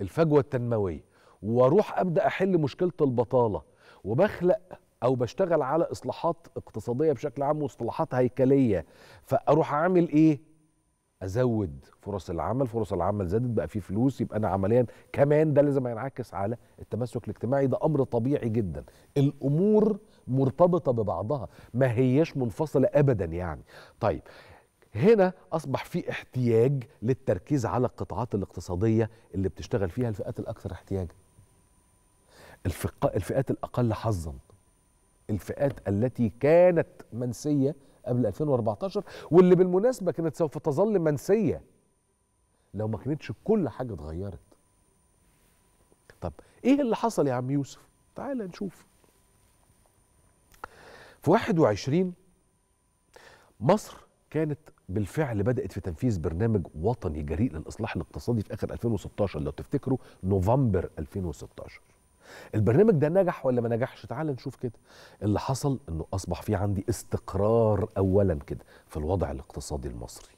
الفجوه التنمويه واروح ابدا احل مشكله البطاله وبخلق او بشتغل على اصلاحات اقتصاديه بشكل عام واصلاحات هيكليه فاروح اعمل ايه ازود فرص العمل فرص العمل زادت بقى في فلوس يبقى انا عمليا كمان ده لازم ينعكس على التمسك الاجتماعي ده امر طبيعي جدا الامور مرتبطه ببعضها ما هيش منفصله ابدا يعني طيب هنا اصبح في احتياج للتركيز على القطاعات الاقتصاديه اللي بتشتغل فيها الفئات الاكثر احتياجا الفئات الاقل حظا الفئات التي كانت منسيه قبل 2014 واللي بالمناسبة كانت سوف تظل منسية لو ما كانتش كل حاجة اتغيرت طب ايه اللي حصل يا عم يوسف تعال نشوف في 21 مصر كانت بالفعل بدأت في تنفيذ برنامج وطني جريء للإصلاح الاقتصادي في آخر 2016 لو تفتكروا نوفمبر 2016 البرنامج ده نجح ولا ما نجحش تعال نشوف كده اللي حصل انه اصبح في عندي استقرار اولا كده في الوضع الاقتصادي المصري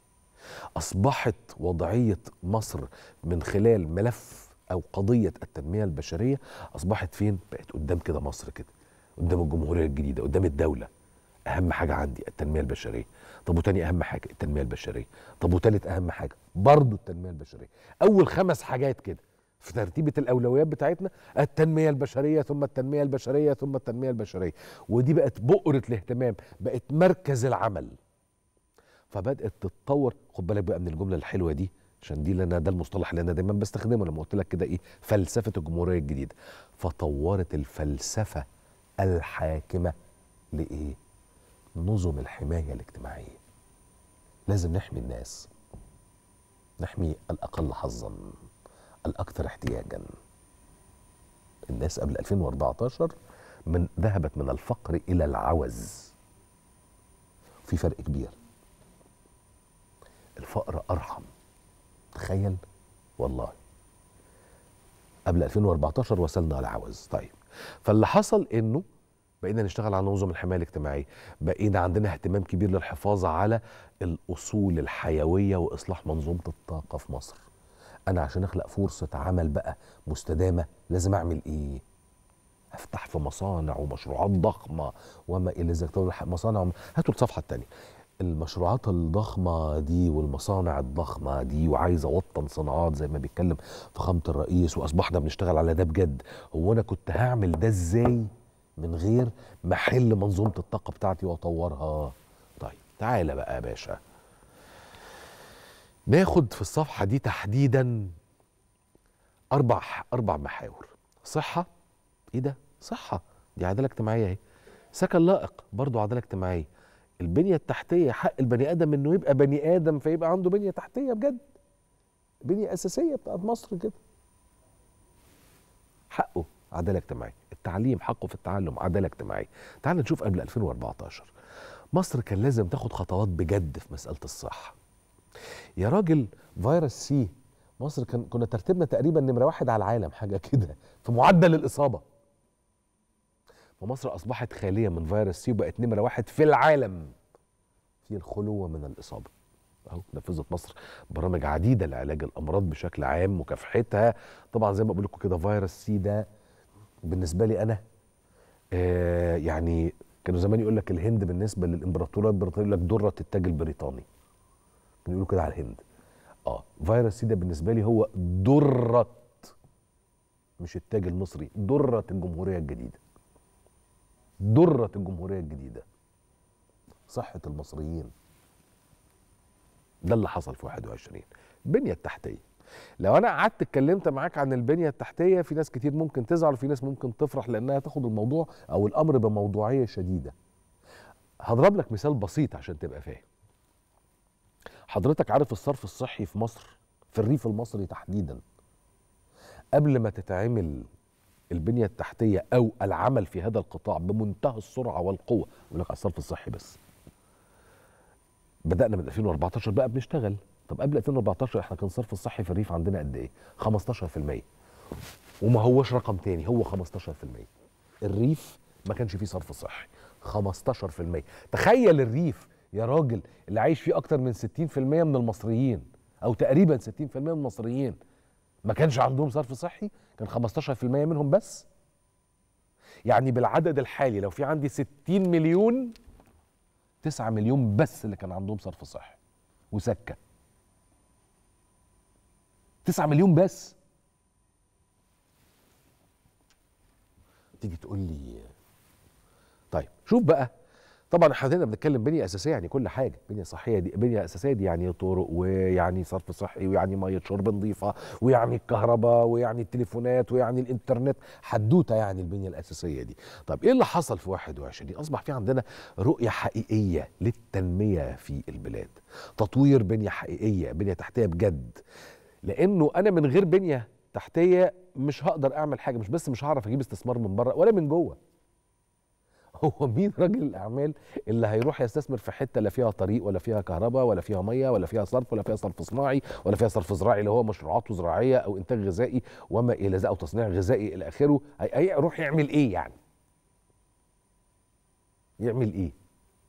اصبحت وضعيه مصر من خلال ملف او قضيه التنميه البشريه اصبحت فين بقت قدام كده مصر كده قدام الجمهوريه الجديده قدام الدوله اهم حاجه عندي التنميه البشريه طب وتاني اهم حاجه التنميه البشريه طب وتالت اهم حاجه برضه التنميه البشريه اول خمس حاجات كده في ترتيبة الأولويات بتاعتنا التنمية البشرية ثم التنمية البشرية ثم التنمية البشرية ودي بقت بؤرة الاهتمام بقت مركز العمل فبدأت تتطور خد بالك بقى من الجملة الحلوة دي عشان دي لنا ده المصطلح اللي انا دايما بستخدمه لما قلت لك كده ايه فلسفه الجمهوريه الجديده فطورت الفلسفه الحاكمه لايه نظم الحمايه الاجتماعيه لازم نحمي الناس نحمي الاقل حظا الاكثر احتياجا الناس قبل 2014 من ذهبت من الفقر الى العوز في فرق كبير الفقر ارحم تخيل والله قبل 2014 وصلنا لعوز طيب فاللي حصل انه بقينا نشتغل على نظم الحمايه الاجتماعيه بقينا عندنا اهتمام كبير للحفاظ على الاصول الحيويه واصلاح منظومه الطاقه في مصر انا عشان اخلق فرصه عمل بقى مستدامه لازم اعمل ايه افتح في مصانع ومشروعات ضخمه وما الى ذلك مصانع وم... هاتوا الصفحه الثانيه المشروعات الضخمة دي والمصانع الضخمة دي وعايز أوطن صناعات زي ما بيتكلم فخامة الرئيس وأصبحنا بنشتغل على ده بجد هو أنا كنت هعمل ده إزاي من غير ما أحل منظومة الطاقة بتاعتي وأطورها طيب تعالى بقى يا باشا ناخد في الصفحة دي تحديدا أربع أربع محاور صحة إيه ده؟ صحة دي عدالة اجتماعية أهي سكن لائق برضه عدالة اجتماعية البنية التحتية حق البني آدم إنه يبقى بني آدم فيبقى عنده بنية تحتية بجد بنية أساسية بتاعت مصر كده حقه عدالة اجتماعية التعليم حقه في التعلم عدالة اجتماعية تعال نشوف قبل 2014 مصر كان لازم تاخد خطوات بجد في مسألة الصحة يا راجل فيروس سي مصر كان كنا ترتيبنا تقريبا نمره واحد على العالم حاجه كده في معدل الاصابه ومصر اصبحت خاليه من فيروس سي وبقت نمره واحد في العالم في الخلوه من الاصابه اهو نفذت مصر برامج عديده لعلاج الامراض بشكل عام مكافحتها طبعا زي ما بقول لكم كده فيروس سي ده بالنسبه لي انا آه يعني كانوا زمان يقول لك الهند بالنسبه للامبراطوريه البريطانيه يقول لك دره التاج البريطاني بيقولوا كده على الهند اه فيروس سي ده بالنسبه لي هو درت مش التاج المصري درت الجمهوريه الجديده درت الجمهوريه الجديده صحه المصريين ده اللي حصل في 21 البنيه التحتيه لو انا قعدت اتكلمت معاك عن البنيه التحتيه في ناس كتير ممكن تزعل وفي ناس ممكن تفرح لانها تاخد الموضوع او الامر بموضوعيه شديده هضرب لك مثال بسيط عشان تبقى فاهم حضرتك عارف الصرف الصحي في مصر في الريف المصري تحديدا قبل ما تتعمل البنية التحتية أو العمل في هذا القطاع بمنتهى السرعة والقوة يقول لك على الصرف الصحي بس بدأنا من 2014 بقى بنشتغل طب قبل 2014 احنا كان الصرف الصحي في الريف عندنا قد ايه 15% وما هوش رقم تاني هو 15% الريف ما كانش فيه صرف صحي 15% تخيل الريف يا راجل اللي عايش فيه اكتر من 60% من المصريين او تقريبا 60% من المصريين ما كانش عندهم صرف صحي كان 15% منهم بس يعني بالعدد الحالي لو في عندي 60 مليون 9 مليون بس اللي كان عندهم صرف صحي وسكه 9 مليون بس تيجي تقول لي طيب شوف بقى طبعا حضرتك بنتكلم بنيه اساسيه يعني كل حاجه بنيه صحيه دي بنيه اساسيه دي يعني طرق ويعني صرف صحي ويعني ميه شرب نظيفه ويعني الكهرباء ويعني التليفونات ويعني الانترنت حدوته يعني البنيه الاساسيه دي طب ايه اللي حصل في 21 اصبح في عندنا رؤيه حقيقيه للتنميه في البلاد تطوير بنيه حقيقيه بنيه تحتيه بجد لانه انا من غير بنيه تحتيه مش هقدر اعمل حاجه مش بس مش هعرف اجيب استثمار من بره ولا من جوه هو مين راجل الاعمال اللي هيروح يستثمر في حته لا فيها طريق ولا فيها كهرباء ولا فيها ميه ولا فيها صرف ولا فيها صرف صناعي ولا فيها صرف زراعي اللي هو مشروعات زراعيه او انتاج غذائي وما الى ذلك او تصنيع غذائي الى اخره هيروح يعمل ايه يعني؟ يعمل ايه؟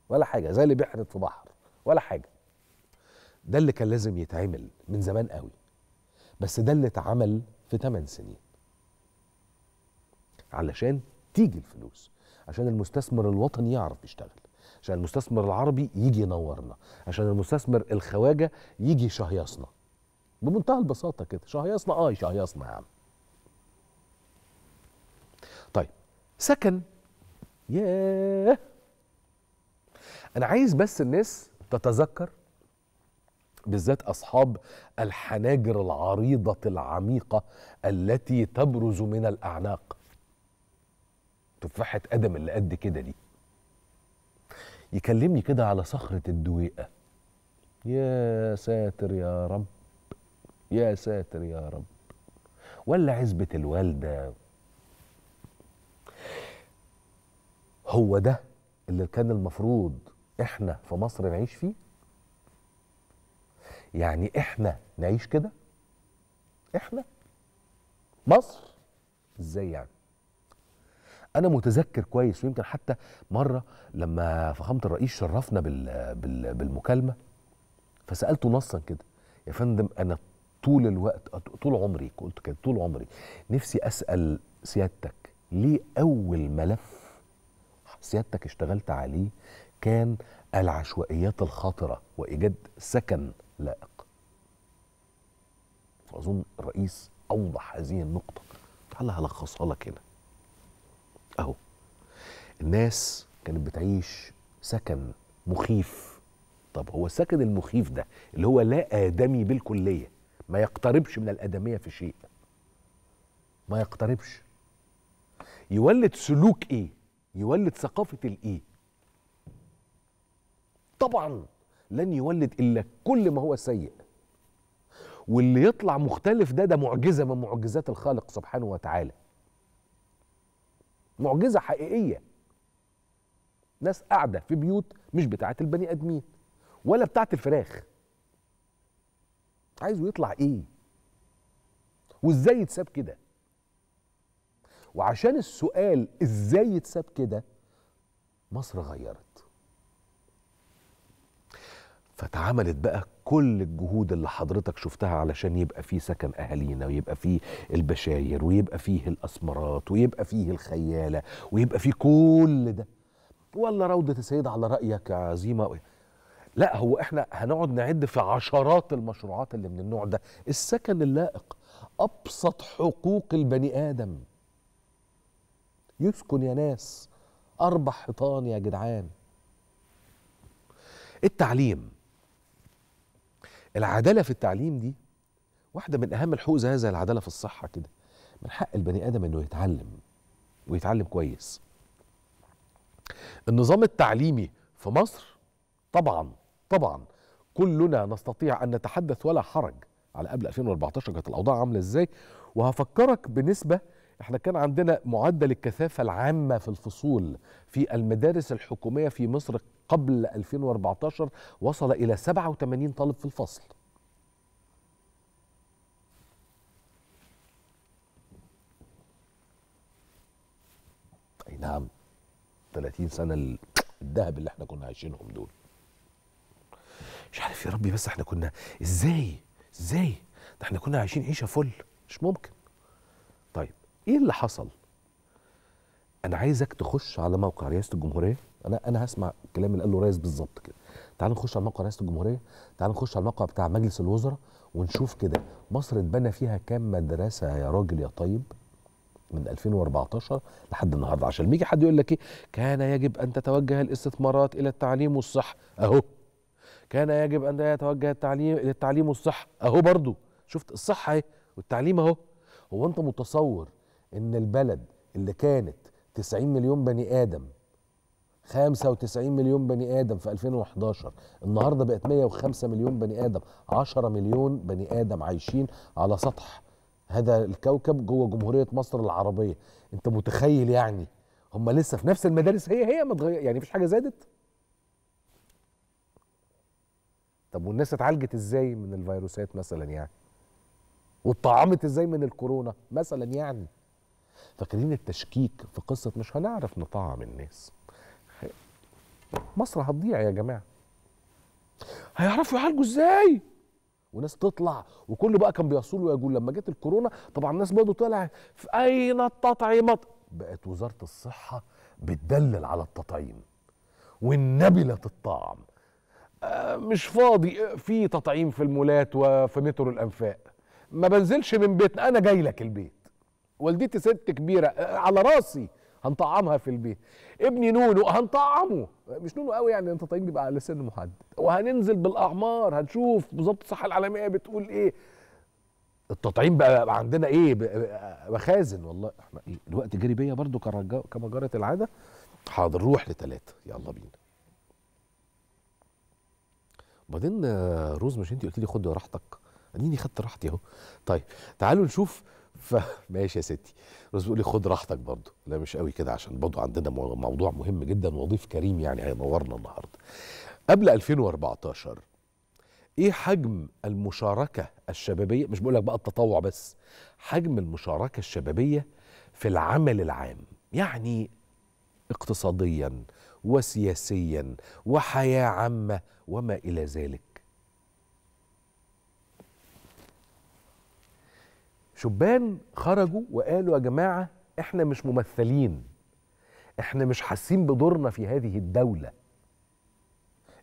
ولا حاجه زي اللي بيحدث في بحر ولا حاجه. ده اللي كان لازم يتعمل من زمان قوي. بس ده اللي اتعمل في 8 سنين. علشان تيجي الفلوس. عشان المستثمر الوطني يعرف يشتغل عشان المستثمر العربي يجي ينورنا عشان المستثمر الخواجه يجي يشهيصنا بمنتهى البساطه كده شهيصنا اه شهيصنا يا عم طيب سكن ياه انا عايز بس الناس تتذكر بالذات اصحاب الحناجر العريضه العميقه التي تبرز من الاعناق تفاحه ادم اللي قد كده دي يكلمني كده على صخره الدويقه يا ساتر يا رب يا ساتر يا رب ولا عزبه الوالده هو ده اللي كان المفروض احنا في مصر نعيش فيه يعني احنا نعيش كده احنا مصر ازاي يعني انا متذكر كويس ويمكن حتى مره لما فخامه الرئيس شرفنا بال بال بالمكالمه فسالته نصا كده يا فندم انا طول الوقت طول عمري قلت كده طول عمري نفسي اسال سيادتك ليه اول ملف سيادتك اشتغلت عليه كان العشوائيات الخطره وايجاد سكن لائق فاظن الرئيس اوضح هذه النقطه تعالى هلخصها لك هنا اهو الناس كانت بتعيش سكن مخيف طب هو السكن المخيف ده اللي هو لا آدمي بالكلية ما يقتربش من الآدمية في شيء ما يقتربش يولد سلوك إيه يولد ثقافة الإيه طبعا لن يولد إلا كل ما هو سيء واللي يطلع مختلف ده ده معجزة من معجزات الخالق سبحانه وتعالى معجزه حقيقيه ناس قاعده في بيوت مش بتاعه البني ادمين ولا بتاعه الفراخ عايزه يطلع ايه وازاي يتساب كده وعشان السؤال ازاي يتساب كده مصر غيرت فتعملت بقى كل الجهود اللي حضرتك شفتها علشان يبقى فيه سكن اهالينا ويبقى فيه البشاير ويبقى فيه الاسمرات ويبقى فيه الخياله ويبقى فيه كل ده ولا روضه السيد على رايك عزيمه لا هو احنا هنقعد نعد في عشرات المشروعات اللي من النوع ده السكن اللائق ابسط حقوق البني ادم يسكن يا ناس اربع حيطان يا جدعان التعليم العداله في التعليم دي واحده من اهم الحقوق زي هذا العداله في الصحه كده من حق البني ادم انه يتعلم ويتعلم كويس النظام التعليمي في مصر طبعا طبعا كلنا نستطيع ان نتحدث ولا حرج على قبل 2014 كانت الاوضاع عامله ازاي وهفكرك بنسبه احنا كان عندنا معدل الكثافة العامة في الفصول في المدارس الحكومية في مصر قبل 2014 وصل إلى 87 طالب في الفصل أي نعم 30 سنة الذهب اللي احنا كنا عايشينهم دول مش عارف يا ربي بس احنا كنا ازاي ازاي ده احنا كنا عايشين عيشه فل مش ممكن ايه اللي حصل انا عايزك تخش على موقع رئاسه الجمهوريه انا انا هسمع الكلام اللي قاله رئيس بالظبط كده تعال نخش على موقع رئاسه الجمهوريه تعال نخش على الموقع بتاع مجلس الوزراء ونشوف كده مصر اتبنى فيها كام مدرسه يا راجل يا طيب من 2014 لحد النهارده عشان بيجي حد يقول لك ايه كان يجب ان تتوجه الاستثمارات الى التعليم والصحه اهو كان يجب ان يتوجه التعليم الى التعليم والصحه اهو برضو شفت الصحه اهي والتعليم اهو هو انت متصور ان البلد اللي كانت 90 مليون بني ادم 95 مليون بني ادم في 2011 النهارده بقت 105 مليون بني ادم 10 مليون بني ادم عايشين على سطح هذا الكوكب جوه جمهوريه مصر العربيه انت متخيل يعني هم لسه في نفس المدارس هي هي ما تغير يعني مفيش حاجه زادت طب والناس اتعالجت ازاي من الفيروسات مثلا يعني واتطعمت ازاي من الكورونا مثلا يعني فاكرين التشكيك في قصه مش هنعرف نطعم الناس مصر هتضيع يا جماعه هيعرفوا يعالجوا ازاي وناس تطلع وكله بقى كان بيصول ويقول لما جت الكورونا طبعا الناس برضه طلع في اين التطعيمات بقت وزاره الصحه بتدلل على التطعيم والنبي لا تطعم آه، مش فاضي في تطعيم في المولات وفي مترو الانفاق ما بنزلش من بيتنا انا جاي لك البيت والدتي ست كبيره آه، على راسي هنطعمها في البيت ابني نونو هنطعمه مش نونو قوي يعني انت طيب بيبقى على سن محدد وهننزل بالاعمار هنشوف بالظبط الصحه العالميه بتقول ايه التطعيم بقى, عندنا ايه آه، مخازن والله احنا إيه؟ الوقت جري بيا برضو كما جرت العاده حاضر روح لثلاثه يلا بينا بعدين آه، روز مش انت قلت لي خد راحتك اديني خدت راحتي اهو طيب تعالوا نشوف فماشي يا ستي الرئيس بيقول لي خد راحتك برضه لا مش قوي كده عشان برضه عندنا موضوع مهم جدا وضيف كريم يعني هينورنا النهارده قبل 2014 ايه حجم المشاركه الشبابيه مش بقول لك بقى التطوع بس حجم المشاركه الشبابيه في العمل العام يعني اقتصاديا وسياسيا وحياه عامه وما الى ذلك شبان خرجوا وقالوا يا جماعه احنا مش ممثلين احنا مش حاسين بدورنا في هذه الدوله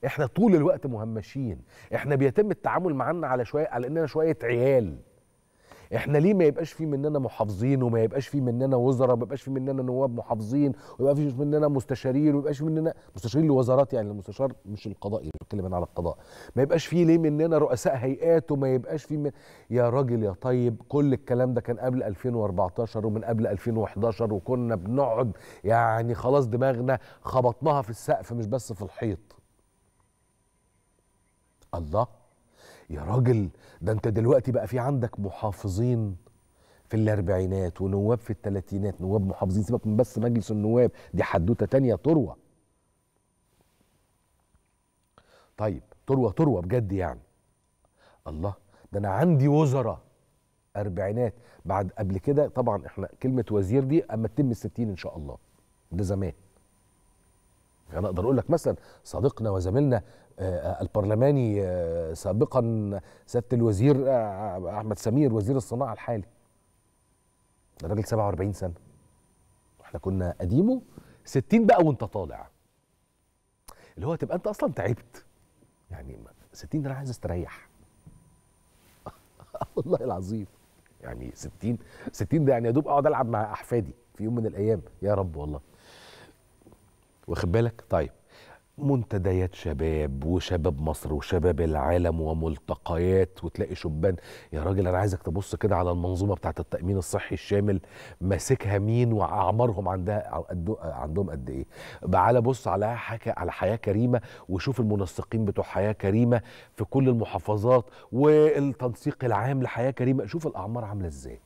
احنا طول الوقت مهمشين احنا بيتم التعامل معانا على شويه على اننا شويه عيال احنا ليه ما يبقاش في مننا محافظين وما يبقاش في مننا وزراء وما يبقاش في مننا نواب محافظين وما يبقاش في مننا مستشارين وما يبقاش في مننا مستشارين لوزارات يعني المستشار مش القضائي يعني بتكلم انا على القضاء ما يبقاش في ليه مننا رؤساء هيئات وما يبقاش في من... يا راجل يا طيب كل الكلام ده كان قبل 2014 ومن قبل 2011 وكنا بنقعد يعني خلاص دماغنا خبطناها في السقف مش بس في الحيط الله يا راجل ده انت دلوقتي بقى في عندك محافظين في الاربعينات ونواب في الثلاثينات نواب محافظين سيبك من بس مجلس النواب دي حدوته تانية تروى طيب تروى تروى بجد يعني الله ده انا عندي وزراء اربعينات بعد قبل كده طبعا احنا كلمه وزير دي اما تتم الستين ان شاء الله ده زمان يعني انا اقدر اقول لك مثلا صديقنا وزميلنا آه، البرلماني آه، سابقا سياده الوزير آه، احمد سمير وزير الصناعه الحالي ده راجل 47 سنه احنا كنا قديمه 60 بقى وانت طالع اللي هو تبقى انت اصلا تعبت يعني 60 ده انا عايز استريح والله العظيم يعني 60 60 ده يعني يا دوب اقعد العب مع احفادي في يوم من الايام يا رب والله واخد بالك طيب منتديات شباب وشباب مصر وشباب العالم وملتقيات وتلاقي شبان يا راجل انا عايزك تبص كده على المنظومه بتاعت التامين الصحي الشامل ماسكها مين واعمارهم عندها عندهم قد ايه تعالى بص على حاجه على حياه كريمه وشوف المنسقين بتوع حياه كريمه في كل المحافظات والتنسيق العام لحياه كريمه شوف الاعمار عامله ازاي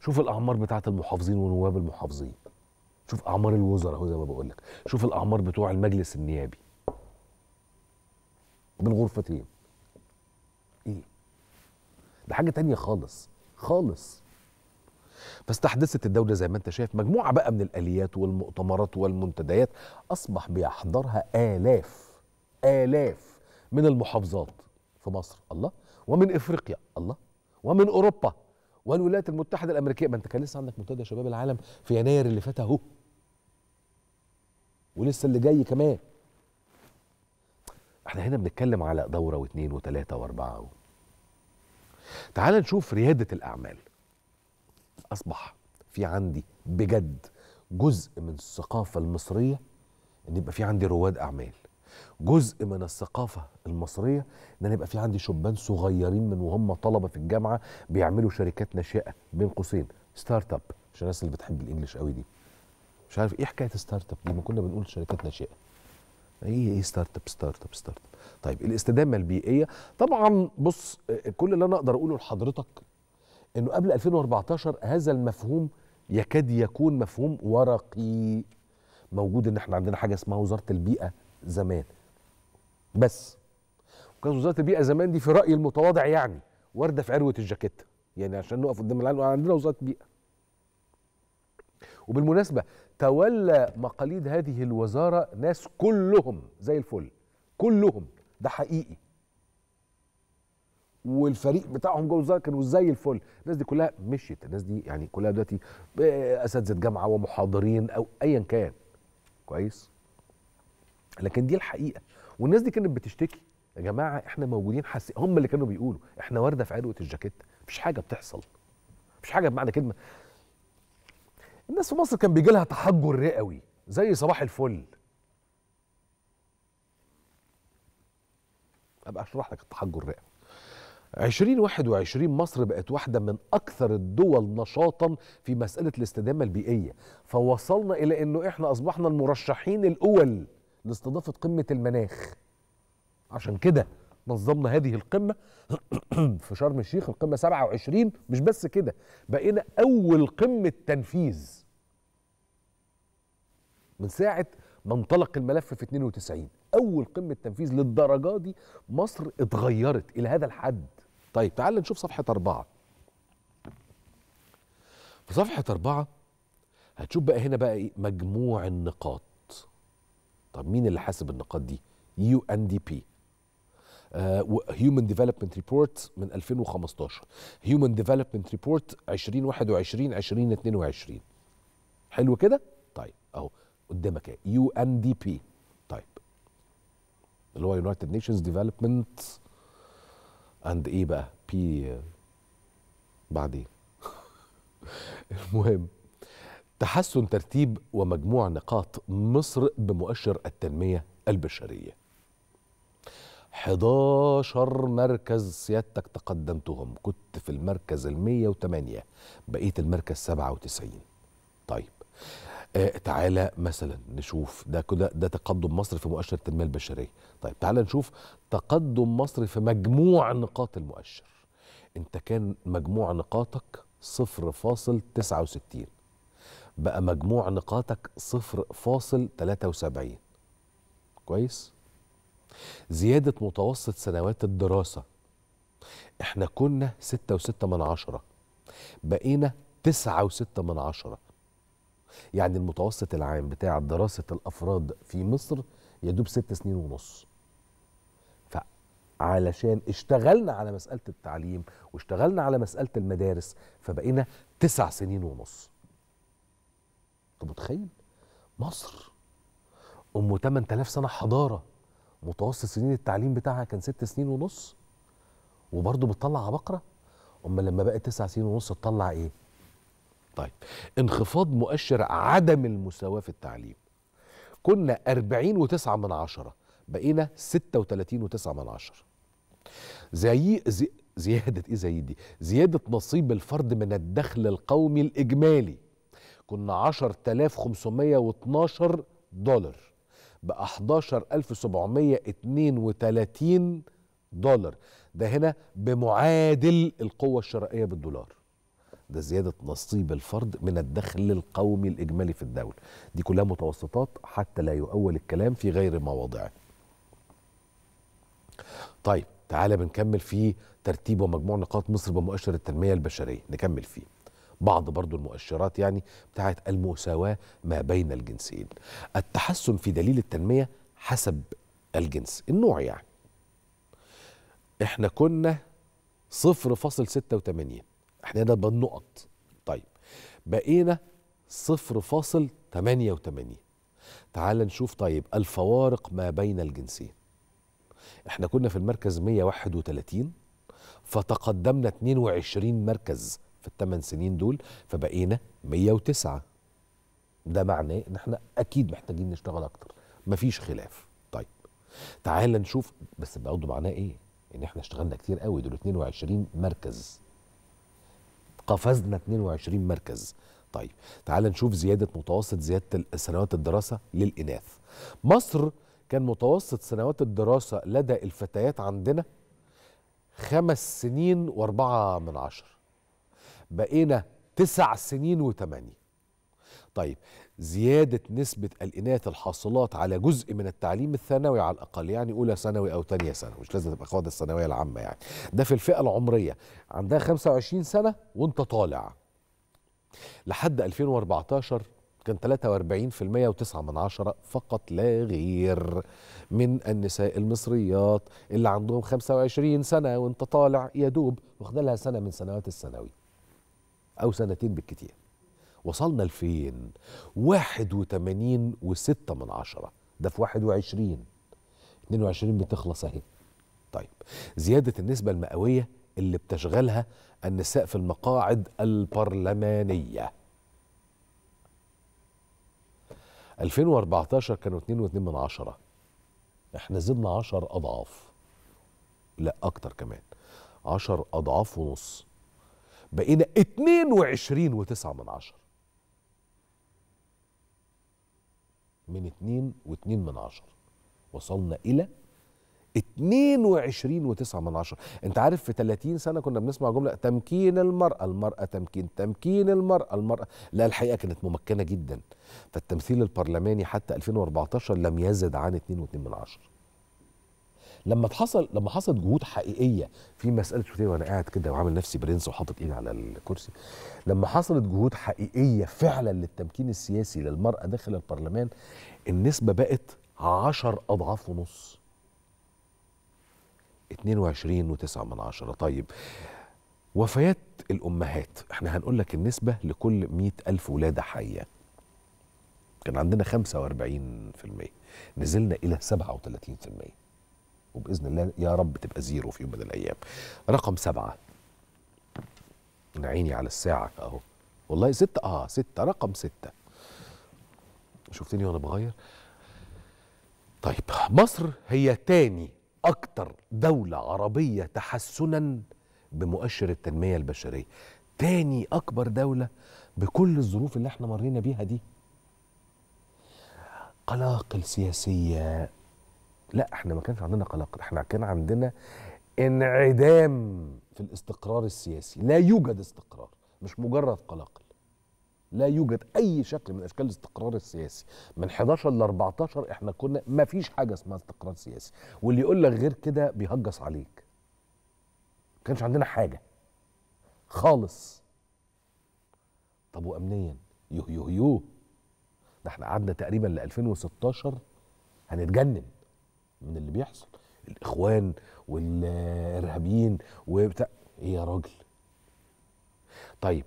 شوف الاعمار بتاعت المحافظين ونواب المحافظين شوف اعمار الوزراء اهو زي ما بقول لك شوف الاعمار بتوع المجلس النيابي من غرفتين ايه ده حاجه تانية خالص خالص فاستحدثت الدولة زي ما انت شايف مجموعة بقى من الآليات والمؤتمرات والمنتديات أصبح بيحضرها آلاف آلاف من المحافظات في مصر الله ومن إفريقيا الله ومن أوروبا والولايات المتحدة الأمريكية ما انت كان لسه عندك منتدى شباب العالم في يناير اللي فات أهو ولسه اللي جاي كمان احنا هنا بنتكلم على دوره واثنين وثلاثه واربعه و... تعال نشوف رياده الاعمال اصبح في عندي بجد جزء من الثقافه المصريه ان يبقى في عندي رواد اعمال جزء من الثقافه المصريه ان انا يبقى في عندي شبان صغيرين من وهم طلبه في الجامعه بيعملوا شركات ناشئه بين قوسين ستارت اب عشان الناس اللي بتحب الانجليش قوي دي مش عارف ايه حكايه ستارت اب دي ما كنا بنقول شركات ناشئه ايه ايه ستارت اب ستارت اب ستارت اب طيب الاستدامه البيئيه طبعا بص كل اللي انا اقدر اقوله لحضرتك انه قبل 2014 هذا المفهوم يكاد يكون مفهوم ورقي موجود ان احنا عندنا حاجه اسمها وزاره البيئه زمان بس وكانت وزاره البيئه زمان دي في رايي المتواضع يعني وارده في عروه الجاكيت يعني عشان نقف قدام العالم عندنا وزاره بيئه وبالمناسبة تولى مقاليد هذه الوزارة ناس كلهم زي الفل كلهم ده حقيقي والفريق بتاعهم جوه الوزاره كانوا زي الفل الناس دي كلها مشيت الناس دي يعني كلها دلوقتي آه، اساتذه جامعه ومحاضرين او ايا كان كويس لكن دي الحقيقه والناس دي كانت بتشتكي يا جماعه احنا موجودين حاسين هم اللي كانوا بيقولوا احنا وارده في عروه الجاكيت مفيش حاجه بتحصل مفيش حاجه بمعنى كلمه الناس في مصر كان بيجي لها تحجر رئوي زي صباح الفل ابقى اشرح لك التحجر الرئوي 2021 مصر بقت واحدة من أكثر الدول نشاطا في مسألة الاستدامة البيئية فوصلنا إلى أنه إحنا أصبحنا المرشحين الأول لاستضافة قمة المناخ عشان كده نظمنا هذه القمة في شرم الشيخ القمة 27 مش بس كده بقينا أول قمة تنفيذ من ساعه ما انطلق الملف في 92 اول قمه تنفيذ للدرجه دي مصر اتغيرت الى هذا الحد طيب تعال نشوف صفحه أربعة في صفحه أربعة هتشوف بقى هنا بقى ايه مجموع النقاط طب مين اللي حاسب النقاط دي يو ان دي بي هيومن ديفلوبمنت ريبورت من 2015 هيومن ديفلوبمنت ريبورت 2021 2022 حلو كده طيب اهو قدامك يو ان دي بي طيب اللي هو يونايتد نيشنز ديفلوبمنت اند ايه بقى بي بعدين المهم تحسن ترتيب ومجموع نقاط مصر بمؤشر التنمية البشرية 11 مركز سيادتك تقدمتهم كنت في المركز ال 108 بقيت المركز 97 طيب آه تعالى مثلا نشوف ده كده ده تقدم مصر في مؤشر التنميه البشريه طيب تعالى نشوف تقدم مصر في مجموع نقاط المؤشر انت كان مجموع نقاطك 0.69 بقى مجموع نقاطك 0.73 كويس زيادة متوسط سنوات الدراسة احنا كنا 6.6 بقينا 9.6 يعني المتوسط العام بتاع دراسة الأفراد في مصر يدوب ست سنين ونص فعلشان اشتغلنا على مسألة التعليم واشتغلنا على مسألة المدارس فبقينا تسع سنين ونص انت متخيل مصر أم 8000 سنة حضارة متوسط سنين التعليم بتاعها كان ست سنين ونص وبرضه بتطلع عبقرة أما لما بقت تسع سنين ونص تطلع إيه طيب انخفاض مؤشر عدم المساواة في التعليم كنا 40 وتسعة من عشرة بقينا 36 وتسعة من عشرة زي, زي زيادة إيه زي دي زيادة نصيب الفرد من الدخل القومي الإجمالي كنا 10512 دولار بقى 11732 دولار ده هنا بمعادل القوة الشرائية بالدولار ده زيادة نصيب الفرد من الدخل القومي الإجمالي في الدولة دي كلها متوسطات حتى لا يؤول الكلام في غير مواضعه طيب تعالى بنكمل في ترتيب ومجموع نقاط مصر بمؤشر التنمية البشرية نكمل فيه بعض برضو المؤشرات يعني بتاعت المساواة ما بين الجنسين التحسن في دليل التنمية حسب الجنس النوع يعني احنا كنا 0.86 احنا بالنقط طيب بقينا 0.88 تعال نشوف طيب الفوارق ما بين الجنسين احنا كنا في المركز 131 فتقدمنا 22 مركز في الثمان سنين دول فبقينا 109 ده معناه ان احنا اكيد محتاجين نشتغل اكتر مفيش خلاف طيب تعال نشوف بس برضه معناه ايه ان احنا اشتغلنا كتير قوي دول 22 مركز قفزنا 22 مركز طيب تعال نشوف زيادة متوسط زيادة سنوات الدراسة للإناث مصر كان متوسط سنوات الدراسة لدى الفتيات عندنا خمس سنين واربعة من عشر بقينا تسع سنين وثمانية طيب زيادة نسبة الإناث الحاصلات على جزء من التعليم الثانوي على الأقل يعني أولى ثانوي أو تانية سنة مش لازم تبقى قاعدة الثانوية العامة يعني ده في الفئة العمرية عندها 25 سنة وانت طالع لحد 2014 كان 43% و9 من عشرة فقط لا غير من النساء المصريات اللي عندهم 25 سنة وانت طالع يا دوب واخد لها سنة من سنوات الثانوي أو سنتين بالكتير وصلنا لفين واحد وثمانين وستة من عشرة ده في 21 22 بتخلص اهي طيب زيادة النسبة المئوية اللي بتشغلها النساء في المقاعد البرلمانية 2014 كانوا 2.2 من عشرة احنا زدنا 10 اضعاف لا اكتر كمان 10 اضعاف ونص بقينا 22.9 من عشرة من 2 و2 من 10 وصلنا الى 22 و9 من 10 انت عارف في 30 سنه كنا بنسمع جمله تمكين المراه المراه تمكين تمكين المراه المراه لا الحقيقه كانت ممكنه جدا فالتمثيل البرلماني حتى 2014 لم يزد عن 2 و2 من 10 لما حصل لما حصلت جهود حقيقيه في مساله شوتيه وانا قاعد كده وعامل نفسي برنس وحاطط ايدي على الكرسي لما حصلت جهود حقيقيه فعلا للتمكين السياسي للمراه داخل البرلمان النسبه بقت 10 اضعاف ونص 22.9 من عشرة طيب وفيات الامهات احنا هنقول لك النسبه لكل 100 الف ولاده حيه كان عندنا 45% نزلنا الى 37% وباذن الله يا رب تبقى زيرو في يوم من الايام. رقم سبعه عيني على الساعه اهو والله ستة اه ستة رقم ستة شفتني وانا بغير طيب مصر هي تاني اكتر دولة عربية تحسنا بمؤشر التنمية البشرية تاني اكبر دولة بكل الظروف اللي احنا مرينا بيها دي قلاقل سياسية لا احنا ما كانش عندنا قلق احنا كان عندنا انعدام في الاستقرار السياسي لا يوجد استقرار مش مجرد قلق لا يوجد اي شكل من اشكال الاستقرار السياسي من 11 ل 14 احنا كنا ما فيش حاجه اسمها استقرار سياسي واللي يقول لك غير كده بيهجس عليك ما كانش عندنا حاجه خالص طب وامنيا يوه يوه يوه ده احنا قعدنا تقريبا ل 2016 هنتجنن من اللي بيحصل الاخوان والارهابيين وبتاع ايه يا راجل طيب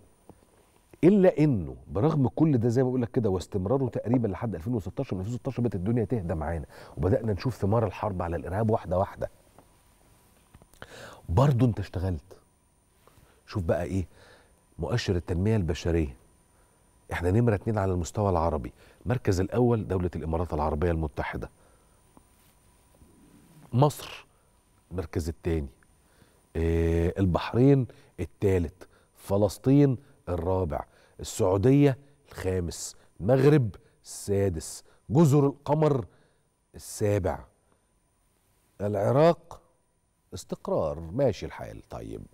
الا انه برغم كل ده زي ما بقول لك كده واستمراره تقريبا لحد 2016 من 2016 بدات الدنيا تهدى معانا وبدانا نشوف ثمار الحرب على الارهاب واحده واحده برضه انت اشتغلت شوف بقى ايه مؤشر التنميه البشريه احنا نمره اتنين على المستوى العربي المركز الاول دوله الامارات العربيه المتحده مصر المركز الثاني آه، البحرين الثالث فلسطين الرابع السعودية الخامس المغرب السادس جزر القمر السابع العراق استقرار ماشي الحال طيب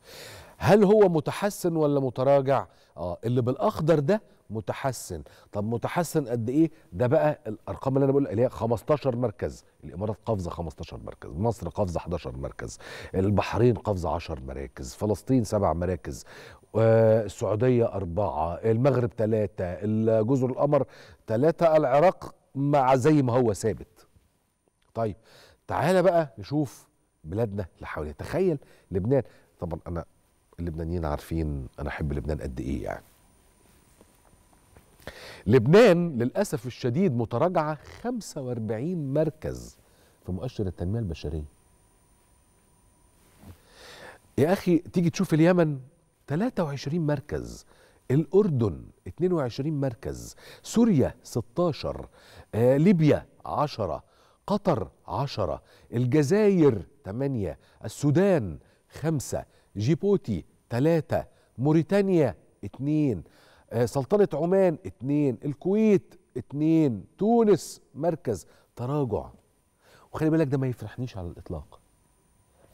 هل هو متحسن ولا متراجع اه اللي بالاخضر ده متحسن طب متحسن قد ايه ده بقى الارقام اللي انا بقول اللي هي 15 مركز الامارات قفزه 15 مركز مصر قفزه 11 مركز البحرين قفزه 10 مراكز فلسطين 7 مراكز آه، السعوديه أربعة المغرب ثلاثة جزر القمر ثلاثة العراق مع زي ما هو ثابت طيب تعالى بقى نشوف بلادنا اللي حواليها تخيل لبنان طبعا انا اللبنانيين عارفين انا احب لبنان قد ايه يعني لبنان للأسف الشديد متراجعة 45 مركز في مؤشر التنمية البشرية يا أخي تيجي تشوف اليمن 23 مركز الأردن 22 مركز سوريا 16 آه ليبيا 10 قطر 10 الجزائر 8 السودان 5 جيبوتي 3 موريتانيا 2 آه، سلطنة عمان اتنين الكويت اتنين تونس مركز تراجع وخلي بالك ده ما يفرحنيش على الإطلاق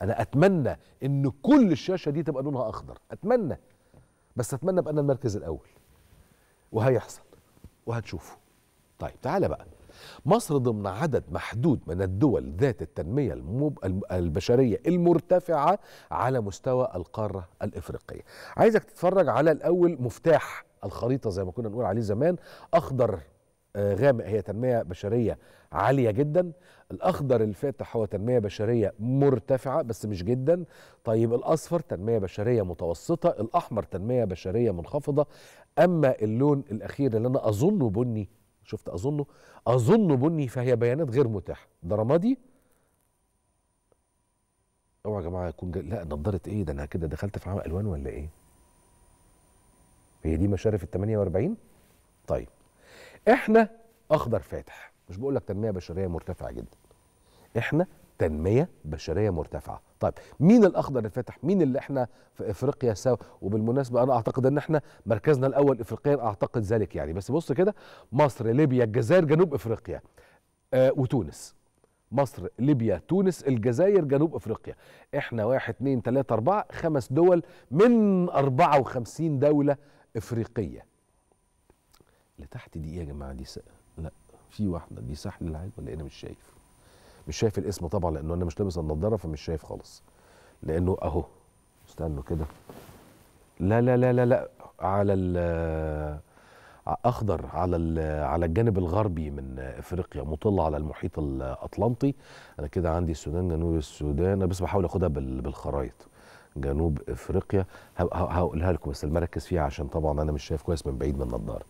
أنا أتمنى إن كل الشاشة دي تبقى لونها أخضر أتمنى بس أتمنى بقى أنا المركز الأول وهيحصل وهتشوفه طيب تعالى بقى مصر ضمن عدد محدود من الدول ذات التنمية المب... البشرية المرتفعة على مستوى القارة الإفريقية عايزك تتفرج على الأول مفتاح الخريطه زي ما كنا نقول عليه زمان اخضر آه، غامق هي تنميه بشريه عاليه جدا الاخضر الفاتح هو تنميه بشريه مرتفعه بس مش جدا طيب الاصفر تنميه بشريه متوسطه الاحمر تنميه بشريه منخفضه اما اللون الاخير اللي انا اظنه بني شفت اظنه اظنه بني فهي بيانات غير متاحه ده رمادي اوعى يا جماعه يكون جا... لا نضاره ايه ده انا كده دخلت في عام الوان ولا ايه هي دي مشارف ال 48 طيب احنا اخضر فاتح مش بقول لك تنميه بشريه مرتفعه جدا احنا تنميه بشريه مرتفعه طيب مين الاخضر الفاتح مين اللي احنا في افريقيا سوا وبالمناسبه انا اعتقد ان احنا مركزنا الاول افريقيا اعتقد ذلك يعني بس بص كده مصر ليبيا الجزائر جنوب افريقيا آه وتونس مصر ليبيا تونس الجزائر جنوب افريقيا احنا واحد اتنين تلاته اربعه خمس دول من 54 دوله افريقيه اللي تحت دي ايه يا جماعه دي س... لا في واحده دي ساحل العين ولا إيه؟ انا مش شايف مش شايف الاسم طبعا لانه انا مش لابس النضاره فمش شايف خالص لانه اهو استنوا كده لا لا لا لا لا على ال اخضر على على الجانب الغربي من افريقيا مطل على المحيط الاطلنطي انا كده عندي السودان جنوب السودان بس بحاول اخدها بالخرايط جنوب افريقيا هقولها لكم بس المركز فيها عشان طبعا انا مش شايف كويس من بعيد من النظاره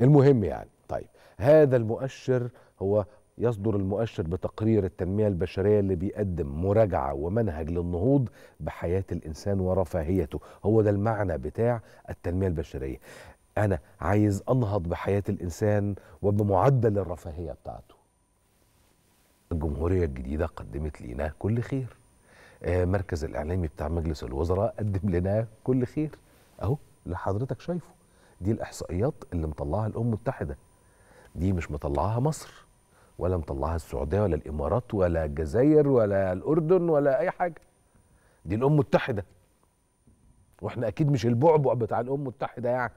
المهم يعني طيب هذا المؤشر هو يصدر المؤشر بتقرير التنمية البشرية اللي بيقدم مراجعة ومنهج للنهوض بحياة الإنسان ورفاهيته هو ده المعنى بتاع التنمية البشرية أنا عايز أنهض بحياة الإنسان وبمعدل الرفاهية بتاعته الجمهورية الجديدة قدمت لينا كل خير آه، مركز الاعلامي بتاع مجلس الوزراء قدم لنا كل خير اهو اللي حضرتك شايفه دي الاحصائيات اللي مطلعها الامم المتحده دي مش مطلعاها مصر ولا مطلعها السعوديه ولا الامارات ولا الجزائر ولا الاردن ولا اي حاجه دي الامم المتحده واحنا اكيد مش البعبع بتاع الامم المتحده يعني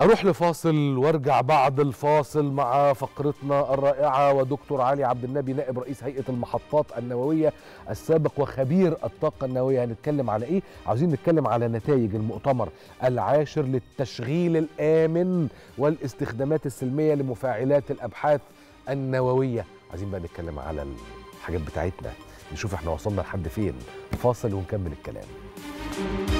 أروح لفاصل وارجع بعد الفاصل مع فقرتنا الرائعة ودكتور علي عبد النبي نائب رئيس هيئة المحطات النووية السابق وخبير الطاقة النووية هنتكلم على إيه؟ عاوزين نتكلم على نتائج المؤتمر العاشر للتشغيل الآمن والاستخدامات السلمية لمفاعلات الأبحاث النووية عايزين بقى نتكلم على الحاجات بتاعتنا نشوف احنا وصلنا لحد فين فاصل ونكمل الكلام